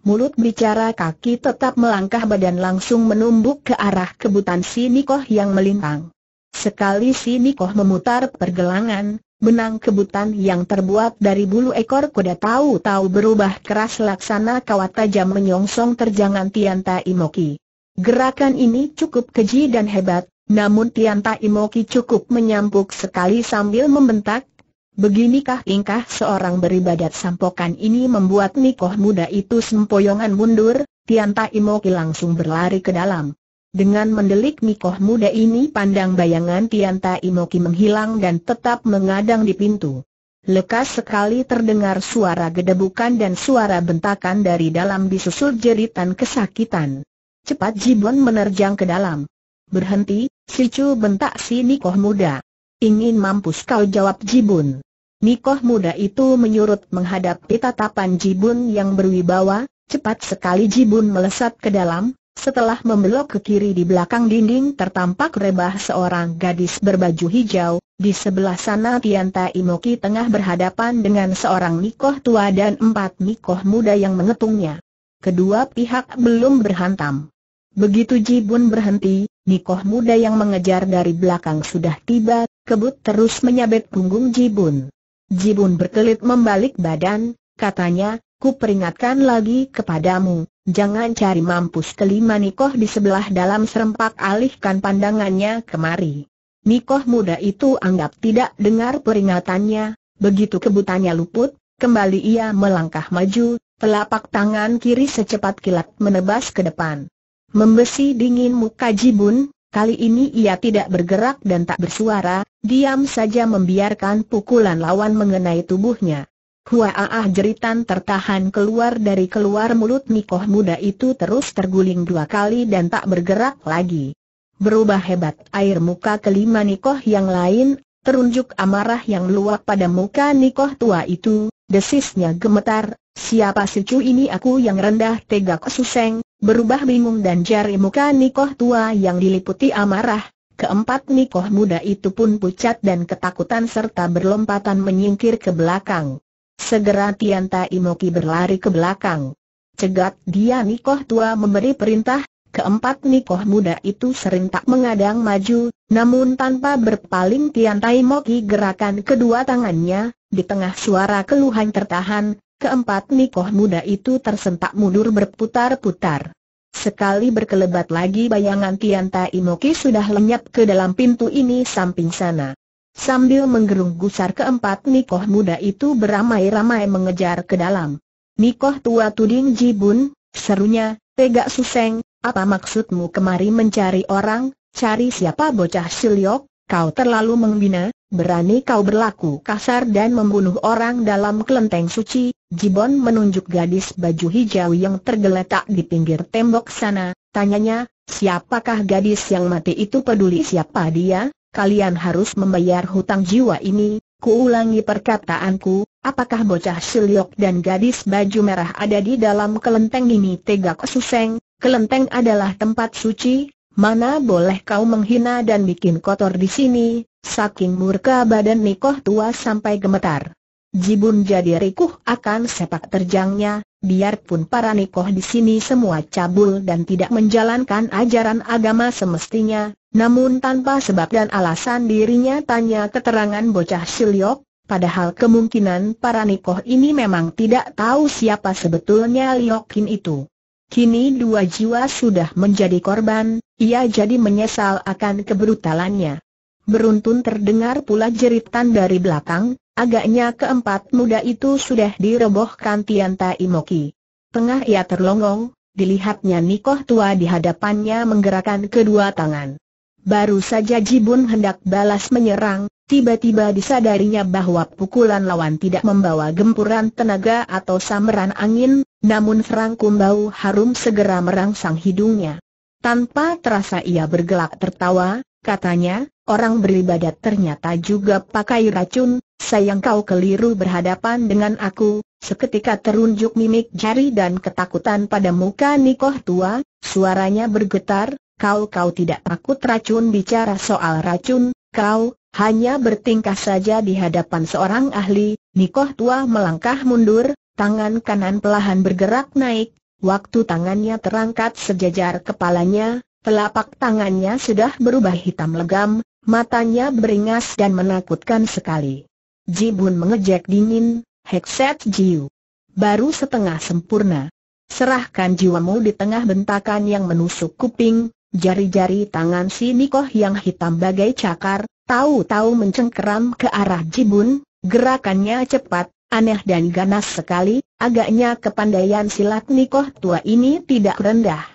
[SPEAKER 1] Mulut bicara kaki tetap melangkah badan langsung menumbuk ke arah kebutan si Nikoh yang melintang. Sekali si Nikoh memutar pergelangan, benang kebutan yang terbuat dari bulu ekor kuda tahu-tahu berubah keras laksana kawat tajam menyongsong terjangan Tianta Imoki. Gerakan ini cukup keji dan hebat, namun Tianta Imoki cukup menyampuk sekali sambil membentak, Beginikah tingkah seorang beribadat sampokan ini membuat Nikoh muda itu sempoyongan mundur, Tianta Imoki langsung berlari ke dalam. Dengan mendelik Nikoh muda ini pandang bayangan Tianta Imoki menghilang dan tetap mengadang di pintu. Lekas sekali terdengar suara gedebukan dan suara bentakan dari dalam disusul jeritan kesakitan. Cepat Jibon menerjang ke dalam. Berhenti, si cu bentak si Nikoh muda. Ingin mampus kau jawab Jibun. Nikoh muda itu menyurut menghadapi tatapan Jibun yang berwibawa, cepat sekali Jibun melesat ke dalam, setelah membelok ke kiri di belakang dinding tertampak rebah seorang gadis berbaju hijau, di sebelah sana Tianta Imoki tengah berhadapan dengan seorang nikoh tua dan empat nikoh muda yang mengepungnya. Kedua pihak belum berhantam. Begitu Jibun berhenti, nikoh muda yang mengejar dari belakang sudah tiba, kebut terus menyabet punggung Jibun. Jibun berkelit membalik badan, katanya, ku peringatkan lagi kepadamu, Jangan cari mampus kelima Nikoh di sebelah dalam serempak alihkan pandangannya kemari. Nikoh muda itu anggap tidak dengar peringatannya, begitu kebutannya luput, kembali ia melangkah maju, telapak tangan kiri secepat kilat menebas ke depan. Membesi dingin muka Jibun, kali ini ia tidak bergerak dan tak bersuara, diam saja membiarkan pukulan lawan mengenai tubuhnya. Huaaah jeritan tertahan keluar dari keluar mulut Nikoh muda itu terus terguling dua kali dan tak bergerak lagi. Berubah hebat air muka kelima Nikoh yang lain, terunjuk amarah yang luap pada muka Nikoh tua itu, desisnya gemetar, siapa si cu ini aku yang rendah tegak suseng, berubah bingung dan jari muka Nikoh tua yang diliputi amarah, Keempat nikoh muda itu pun pucat dan ketakutan serta berlompatan menyingkir ke belakang. Segera Tianta Imoki berlari ke belakang. Cegat dia Nikoh tua memberi perintah, keempat Nikoh muda itu serentak mengadang maju, namun tanpa berpaling Tianta Imoki gerakan kedua tangannya, di tengah suara keluhan tertahan, keempat Nikoh muda itu tersentak mundur berputar-putar. Sekali berkelebat lagi bayangan Tianta Imoki sudah lenyap ke dalam pintu ini samping sana. Sambil menggerung gusar keempat Nikoh muda itu beramai-ramai mengejar ke dalam. Nikoh tua Tuding Jibun, serunya, tegak Suseng, apa maksudmu kemari mencari orang, cari siapa bocah Siliok, kau terlalu menghina, berani kau berlaku kasar dan membunuh orang dalam kelenteng suci, Jibon menunjuk gadis baju hijau yang tergeletak di pinggir tembok sana, tanyanya, siapakah gadis yang mati itu peduli siapa dia? kalian harus membayar hutang jiwa ini, kuulangi perkataanku, apakah bocah Siliok dan gadis baju merah ada di dalam kelenteng ini tegak suseng, kelenteng adalah tempat suci, mana boleh kau menghina dan bikin kotor di sini, saking murka badan Nikoh tua sampai gemetar. Jibun jadi rikuh akan sepak terjangnya, biarpun para nikoh di sini semua cabul dan tidak menjalankan ajaran agama semestinya, namun tanpa sebab dan alasan dirinya tanya keterangan bocah Siliok, padahal kemungkinan para nikoh ini memang tidak tahu siapa sebetulnya Liokin itu. Kini dua jiwa sudah menjadi korban, ia jadi menyesal akan kebrutalannya. Beruntun terdengar pula jeritan dari belakang, Agaknya keempat muda itu sudah direbohkan Tianta Imoki. Tengah ia terlongong, dilihatnya Nikoh tua di hadapannya menggerakkan kedua tangan. Baru saja Jibun hendak balas menyerang, tiba-tiba disadarinya bahwa pukulan lawan tidak membawa gempuran tenaga atau samaran angin, namun serangkum bau harum segera merangsang hidungnya. Tanpa terasa ia bergelak tertawa, katanya, orang beribadat ternyata juga pakai racun, Sayang kau keliru berhadapan dengan aku, seketika terunjuk mimik jari dan ketakutan pada muka Nikoh tua, suaranya bergetar, kau kau tidak takut racun bicara soal racun, kau, hanya bertingkah saja di hadapan seorang ahli, Nikoh tua melangkah mundur, tangan kanan pelahan bergerak naik, waktu tangannya terangkat sejajar kepalanya, telapak tangannya sudah berubah hitam legam, matanya beringas dan menakutkan sekali. Jibun mengejek dingin, Hekset Jiu. Baru setengah sempurna. Serahkan jiwamu di tengah bentakan yang menusuk kuping, jari-jari tangan si Nikoh yang hitam bagai cakar, tahu-tahu mencengkeram ke arah Jibun, gerakannya cepat, aneh dan ganas sekali, agaknya kepandaian silat Nikoh tua ini tidak rendah.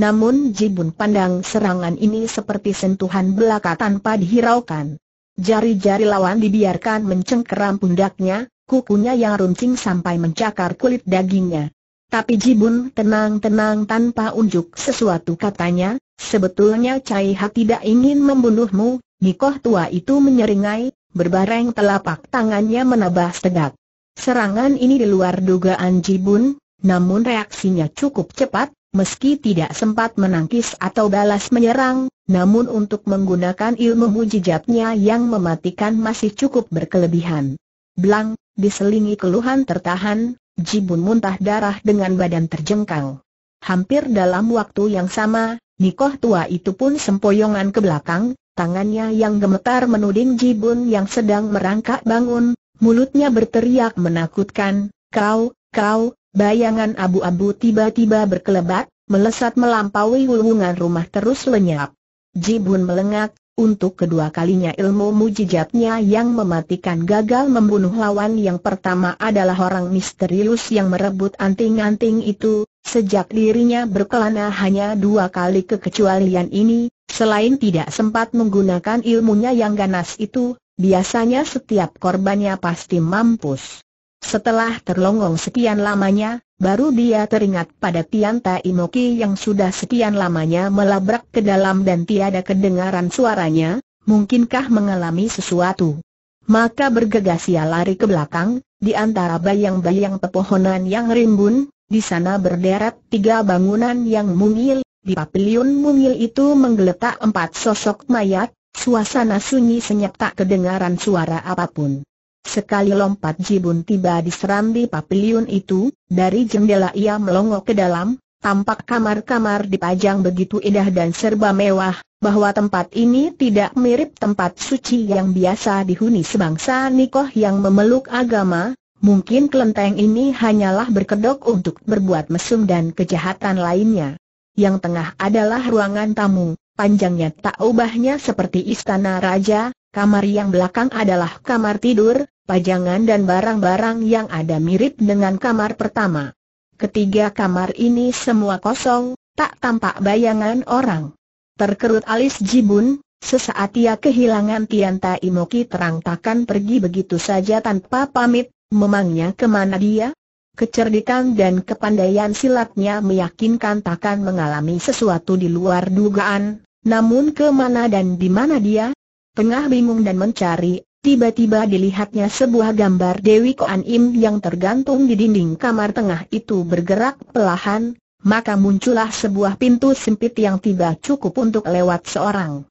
[SPEAKER 1] Namun Jibun pandang serangan ini seperti sentuhan belaka tanpa dihiraukan. Jari-jari lawan dibiarkan mencengkeram pundaknya, kukunya yang runcing sampai mencakar kulit dagingnya. Tapi Jibun tenang-tenang tanpa unjuk sesuatu katanya, sebetulnya Cai Hak tidak ingin membunuhmu, Nikoh tua itu menyeringai, berbareng telapak tangannya menabas tegak. Serangan ini di luar dugaan Jibun, namun reaksinya cukup cepat, Meski tidak sempat menangkis atau balas menyerang, namun untuk menggunakan ilmu mujijatnya yang mematikan masih cukup berkelebihan. Blang, diselingi keluhan tertahan, Jibun muntah darah dengan badan terjengkang. Hampir dalam waktu yang sama, Nikoh tua itu pun sempoyongan ke belakang, tangannya yang gemetar menuding Jibun yang sedang merangkak bangun, mulutnya berteriak menakutkan, kau, kau, Bayangan abu-abu tiba-tiba berkelebat, melesat melampaui hulungan rumah terus lenyap. Jibun melengak, untuk kedua kalinya ilmu mujijatnya yang mematikan gagal membunuh lawan yang pertama adalah orang misterius yang merebut anting-anting itu, sejak dirinya berkelana hanya dua kali kekecualian ini, selain tidak sempat menggunakan ilmunya yang ganas itu, biasanya setiap korbannya pasti mampus. Setelah terlonggong sekian lamanya, baru dia teringat pada Tianta Inoki yang sudah sekian lamanya melabrak ke dalam dan tiada kedengaran suaranya, mungkinkah mengalami sesuatu. Maka bergegas ia lari ke belakang, di antara bayang-bayang pepohonan yang rimbun, di sana berderet tiga bangunan yang mungil, di papilion mungil itu menggeletak empat sosok mayat, suasana sunyi senyap tak kedengaran suara apapun. Sekali lompat Jibun tiba di serambi papilion itu, dari jendela ia melongo ke dalam, tampak kamar-kamar dipajang begitu indah dan serba mewah, bahwa tempat ini tidak mirip tempat suci yang biasa dihuni sebangsa Nikoh yang memeluk agama, mungkin kelenteng ini hanyalah berkedok untuk berbuat mesum dan kejahatan lainnya. Yang tengah adalah ruangan tamu, panjangnya tak ubahnya seperti istana raja, kamar yang belakang adalah kamar tidur, pajangan dan barang-barang yang ada mirip dengan kamar pertama. Ketiga kamar ini semua kosong, tak tampak bayangan orang. Terkerut alis Jibun, Sesaat ia kehilangan Tianta Imoki terang takkan pergi begitu saja tanpa pamit, memangnya kemana dia? Kecerdikan dan kepandaian silatnya meyakinkan takkan mengalami sesuatu di luar dugaan, namun kemana dan di mana dia? Tengah bingung dan mencari, Tiba-tiba dilihatnya sebuah gambar Dewi Koan Im yang tergantung di dinding kamar tengah itu bergerak pelahan, maka muncullah sebuah pintu sempit yang tiba cukup untuk lewat seorang.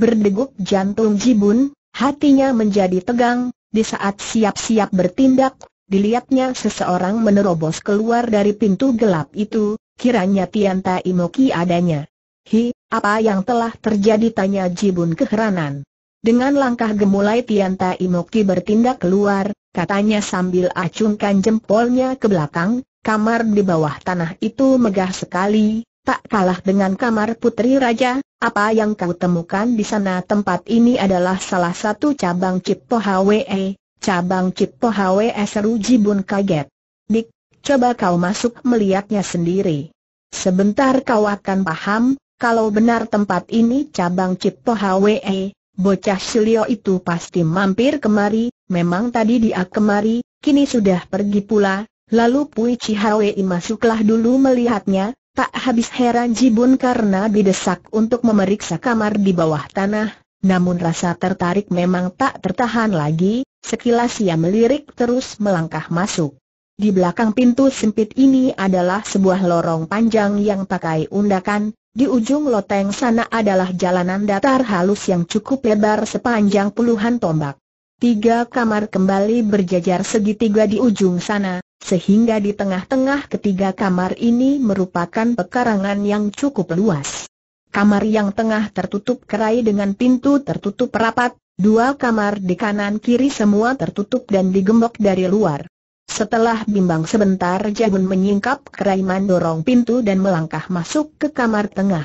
[SPEAKER 1] Berdegup jantung Jibun, hatinya menjadi tegang, di saat siap-siap bertindak, dilihatnya seseorang menerobos keluar dari pintu gelap itu, kiranya Tianta Imoki adanya. Hi, apa yang telah terjadi tanya Jibun keheranan. Dengan langkah gemulai Tianta Imoki bertindak keluar, katanya sambil acungkan jempolnya ke belakang, kamar di bawah tanah itu megah sekali, tak kalah dengan kamar putri raja, apa yang kau temukan di sana tempat ini adalah salah satu cabang Cipto HWE, cabang Cipto HWE seru Jibun kaget. Dik, coba kau masuk melihatnya sendiri. Sebentar kau akan paham, kalau benar tempat ini cabang Cipto HWE, Bocah Silio itu pasti mampir kemari, memang tadi dia kemari, kini sudah pergi pula, lalu Pui Chihawei masuklah dulu melihatnya, tak habis heran Jibun karena didesak untuk memeriksa kamar di bawah tanah, namun rasa tertarik memang tak tertahan lagi, sekilas ia melirik terus melangkah masuk. Di belakang pintu sempit ini adalah sebuah lorong panjang yang pakai undakan, di ujung loteng sana adalah jalanan datar halus yang cukup lebar sepanjang puluhan tombak. Tiga kamar kembali berjajar segitiga di ujung sana, sehingga di tengah-tengah ketiga kamar ini merupakan pekarangan yang cukup luas. Kamar yang tengah tertutup kerai dengan pintu tertutup rapat, dua kamar di kanan kiri semua tertutup dan digembok dari luar. Setelah bimbang sebentar Jahun menyingkap kerai mendorong pintu dan melangkah masuk ke kamar tengah.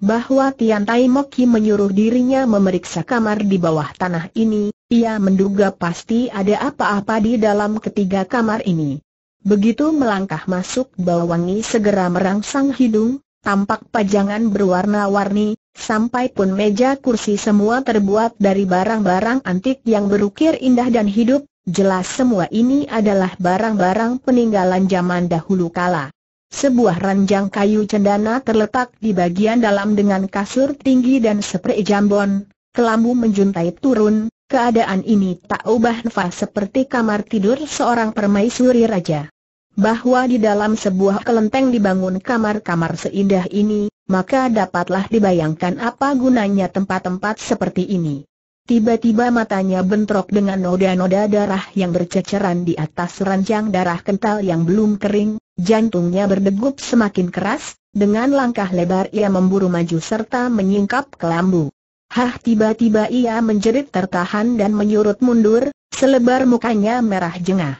[SPEAKER 1] Bahwa Tian Tai Moki menyuruh dirinya memeriksa kamar di bawah tanah ini, ia menduga pasti ada apa-apa di dalam ketiga kamar ini. Begitu melangkah masuk bau wangi segera merangsang hidung, tampak pajangan berwarna-warni, sampai pun meja kursi semua terbuat dari barang-barang antik yang berukir indah dan hidup, Jelas semua ini adalah barang-barang peninggalan zaman dahulu kala. Sebuah ranjang kayu cendana terletak di bagian dalam dengan kasur tinggi dan seprai jambon, kelambu menjuntai turun, keadaan ini tak ubah nafas seperti kamar tidur seorang permaisuri raja. Bahwa di dalam sebuah kelenteng dibangun kamar-kamar seindah ini, maka dapatlah dibayangkan apa gunanya tempat-tempat seperti ini. Tiba-tiba matanya bentrok dengan noda-noda darah yang berceceran di atas ranjang darah kental yang belum kering, jantungnya berdegup semakin keras, dengan langkah lebar ia memburu maju serta menyingkap kelambu. Hah tiba-tiba ia menjerit tertahan dan menyurut mundur, selebar mukanya merah jengah.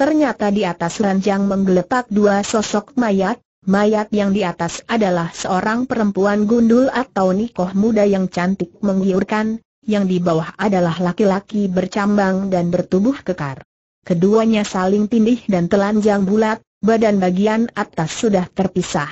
[SPEAKER 1] Ternyata di atas ranjang menggeletak dua sosok mayat, Mayat yang di atas adalah seorang perempuan gundul atau nikoh muda yang cantik menggiurkan, yang di bawah adalah laki-laki bercambang dan bertubuh kekar. Keduanya saling tindih dan telanjang bulat, badan bagian atas sudah terpisah.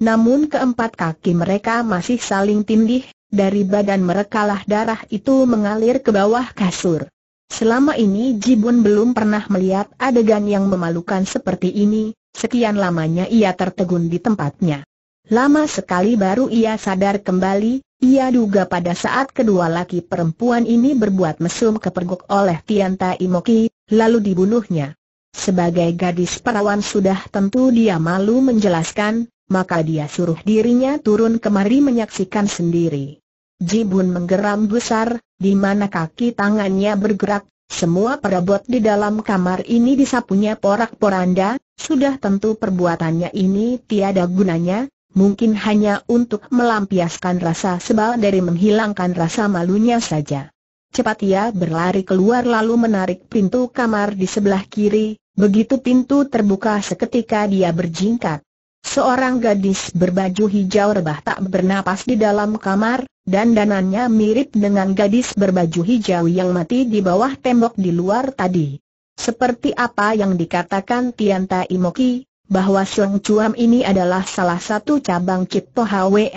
[SPEAKER 1] Namun keempat kaki mereka masih saling tindih, dari badan merekalah darah itu mengalir ke bawah kasur. Selama ini Jibun belum pernah melihat adegan yang memalukan seperti ini, sekian lamanya ia tertegun di tempatnya. Lama sekali baru ia sadar kembali, ia duga pada saat kedua laki perempuan ini berbuat mesum kepergok oleh Tian Tai Moki, lalu dibunuhnya. Sebagai gadis perawan sudah tentu dia malu menjelaskan, maka dia suruh dirinya turun kemari menyaksikan sendiri. Jibun menggeram besar, di mana kaki tangannya bergerak, semua perabot di dalam kamar ini disapunya porak-poranda, sudah tentu perbuatannya ini tiada gunanya, mungkin hanya untuk melampiaskan rasa sebal dari menghilangkan rasa malunya saja. Cepat ia berlari keluar lalu menarik pintu kamar di sebelah kiri, begitu pintu terbuka seketika dia berjingkat. Seorang gadis berbaju hijau rebah tak bernapas di dalam kamar, dan danannya mirip dengan gadis berbaju hijau yang mati di bawah tembok di luar tadi. Seperti apa yang dikatakan Tianta Imoki, bahwa Song Chuam ini adalah salah satu cabang Kipto Hwe,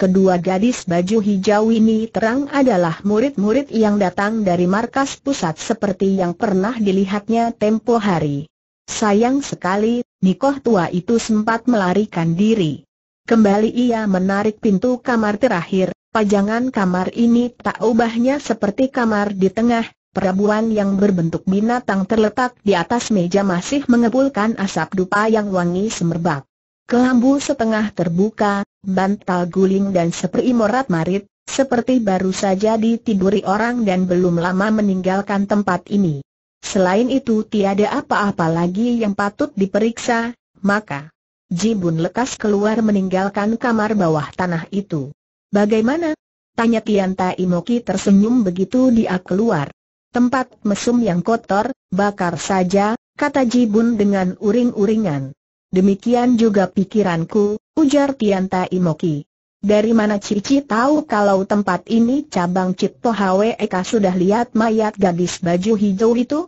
[SPEAKER 1] Kedua gadis baju hijau ini terang adalah murid-murid yang datang dari markas pusat seperti yang pernah dilihatnya tempo hari. Sayang sekali, Nikoh tua itu sempat melarikan diri. Kembali ia menarik pintu kamar terakhir, pajangan kamar ini tak ubahnya seperti kamar di tengah, Perabuan yang berbentuk binatang terletak di atas meja masih mengepulkan asap dupa yang wangi semerbak. Kelambu setengah terbuka, bantal guling dan seperti morat marit, seperti baru saja ditiduri orang dan belum lama meninggalkan tempat ini. Selain itu tiada apa-apa lagi yang patut diperiksa, maka Jibun lekas keluar meninggalkan kamar bawah tanah itu. Bagaimana? Tanya Tianta Imoki tersenyum begitu dia keluar. Tempat mesum yang kotor, bakar saja, kata Jibun dengan uring-uringan. Demikian juga pikiranku, ujar Tianta Imoki. Dari mana Cici tahu kalau tempat ini cabang Cipto Hwe Eka sudah lihat mayat gadis baju hijau itu?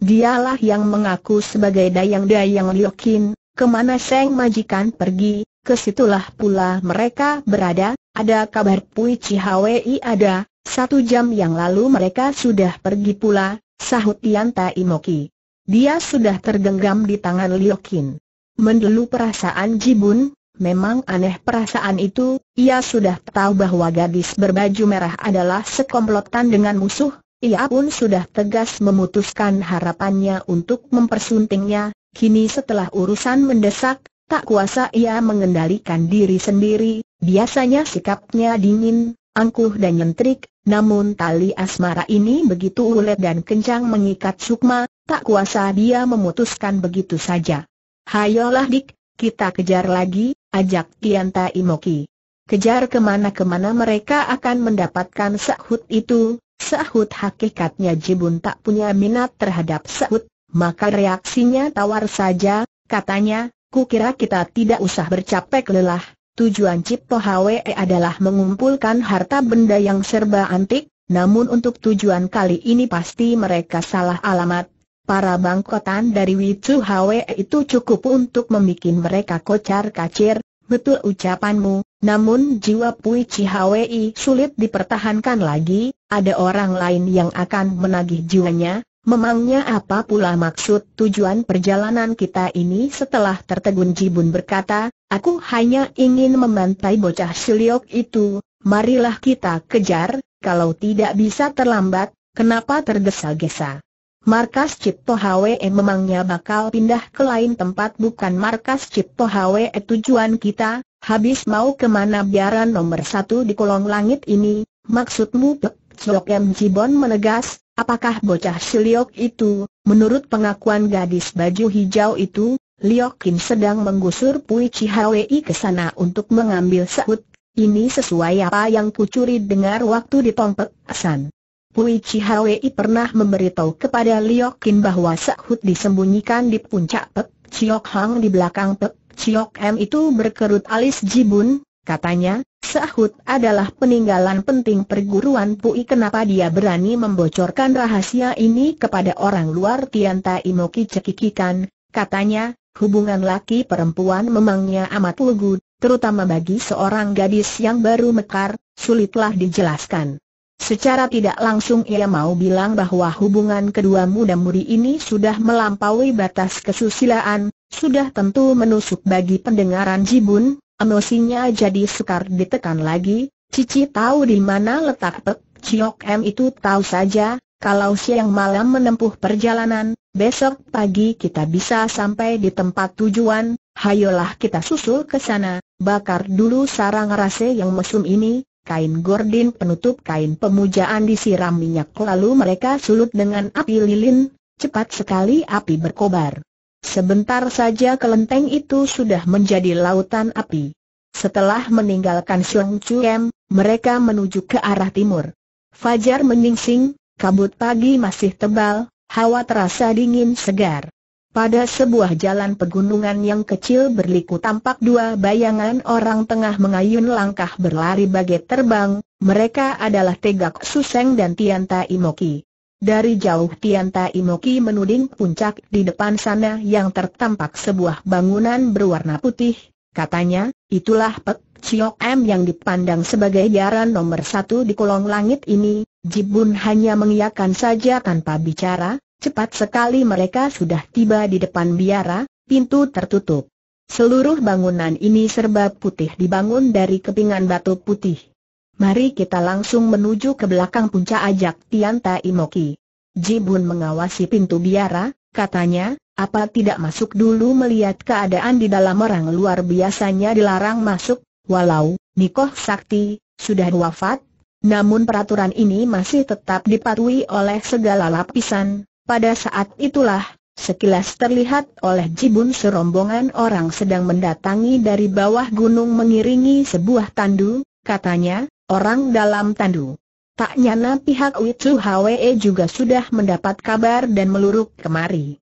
[SPEAKER 1] Dialah yang mengaku sebagai Dayang Dayang Liokin, kemana Seng Majikan pergi, kesitulah pula mereka berada, ada kabar Pui Cihawi ada, satu jam yang lalu mereka sudah pergi pula, sahut Yanta Imoki. Dia sudah tergenggam di tangan Liokin. Mendelu perasaan Jibun, memang aneh perasaan itu, ia sudah tahu bahwa gadis berbaju merah adalah sekomplotan dengan musuh, ia pun sudah tegas memutuskan harapannya untuk mempersuntingnya, kini setelah urusan mendesak, Tak kuasa ia mengendalikan diri sendiri, biasanya sikapnya dingin, angkuh dan nyentrik, namun tali asmara ini begitu ulet dan kencang mengikat Sukma, tak kuasa dia memutuskan begitu saja. Hayolah dik, kita kejar lagi, ajak Tianta Imoki. Kejar kemana-kemana mereka akan mendapatkan sahut itu, sahut hakikatnya Jibun tak punya minat terhadap sahut, maka reaksinya tawar saja, katanya, Kukira kita tidak usah bercapek lelah, tujuan Cipto Hwe adalah mengumpulkan harta benda yang serba antik, namun untuk tujuan kali ini pasti mereka salah alamat. Para bangkotan dari Wicu Hwe itu cukup untuk membuat mereka kocar kacir, betul ucapanmu, namun jiwa Pui HWE sulit dipertahankan lagi, ada orang lain yang akan menagih jiwanya, Memangnya apa pula maksud tujuan perjalanan kita ini setelah tertegun Jibun berkata, aku hanya ingin membantai bocah Siliok itu, marilah kita kejar, kalau tidak bisa terlambat, kenapa tergesa-gesa? Markas Cipto Hwe e memangnya bakal pindah ke lain tempat bukan markas Cipto Hwe e. tujuan kita, habis mau kemana biaran nomor satu di kolong langit ini, maksudmu Pek Jibon menegas, Apakah bocah si Liok itu, menurut pengakuan gadis baju hijau itu, Liok Kim sedang menggusur Pui Hwi ke sana untuk mengambil sahut, ini sesuai apa yang kucuri dengar waktu di Tongpek San. Pui Hwi pernah memberitahu kepada Liok Kim bahwa sahut disembunyikan di puncak Pek Chiok Hang di belakang Pek Chiok M itu berkerut alis jibun, katanya, Sahut adalah peninggalan penting perguruan Pui kenapa dia berani membocorkan rahasia ini kepada orang luar Tianta Imoki cekikikan, katanya, hubungan laki perempuan memangnya amat lugu, terutama bagi seorang gadis yang baru mekar, sulitlah dijelaskan. Secara tidak langsung ia mau bilang bahwa hubungan kedua muda muri ini sudah melampaui batas kesusilaan, sudah tentu menusuk bagi pendengaran Jibun, Emosinya jadi sukar ditekan lagi, Cici tahu di mana letak Pek Ciok M itu tahu saja, kalau siang malam menempuh perjalanan, besok pagi kita bisa sampai di tempat tujuan, hayolah kita susul ke sana, bakar dulu sarang rase yang mesum ini, kain gordin penutup kain pemujaan disiram minyak lalu mereka sulut dengan api lilin, cepat sekali api berkobar. Sebentar saja kelenteng itu sudah menjadi lautan api. Setelah meninggalkan Siong Chuem, mereka menuju ke arah timur. Fajar meningsing, kabut pagi masih tebal, hawa terasa dingin segar. Pada sebuah jalan pegunungan yang kecil berliku tampak dua bayangan orang tengah mengayun langkah berlari bagai terbang, mereka adalah Tegak Suseng dan Tianta Imoki. Dari jauh Tianta Imoki menuding puncak di depan sana yang tertampak sebuah bangunan berwarna putih, katanya, itulah Pek Chiok M yang dipandang sebagai jaran nomor satu di kolong langit ini, Jibun hanya mengiyakan saja tanpa bicara, cepat sekali mereka sudah tiba di depan biara, pintu tertutup. Seluruh bangunan ini serba putih dibangun dari kepingan batu putih. Mari kita langsung menuju ke belakang puncak ajak Tianta Tai Jibun mengawasi pintu biara, katanya, apa tidak masuk dulu melihat keadaan di dalam orang luar biasanya dilarang masuk, walau, Nikoh Sakti, sudah wafat, namun peraturan ini masih tetap dipatuhi oleh segala lapisan. Pada saat itulah, sekilas terlihat oleh Jibun serombongan orang sedang mendatangi dari bawah gunung mengiringi sebuah tandu, katanya, orang dalam tandu. Tak nyana pihak Wichu Hwe juga sudah mendapat kabar dan meluruk kemari.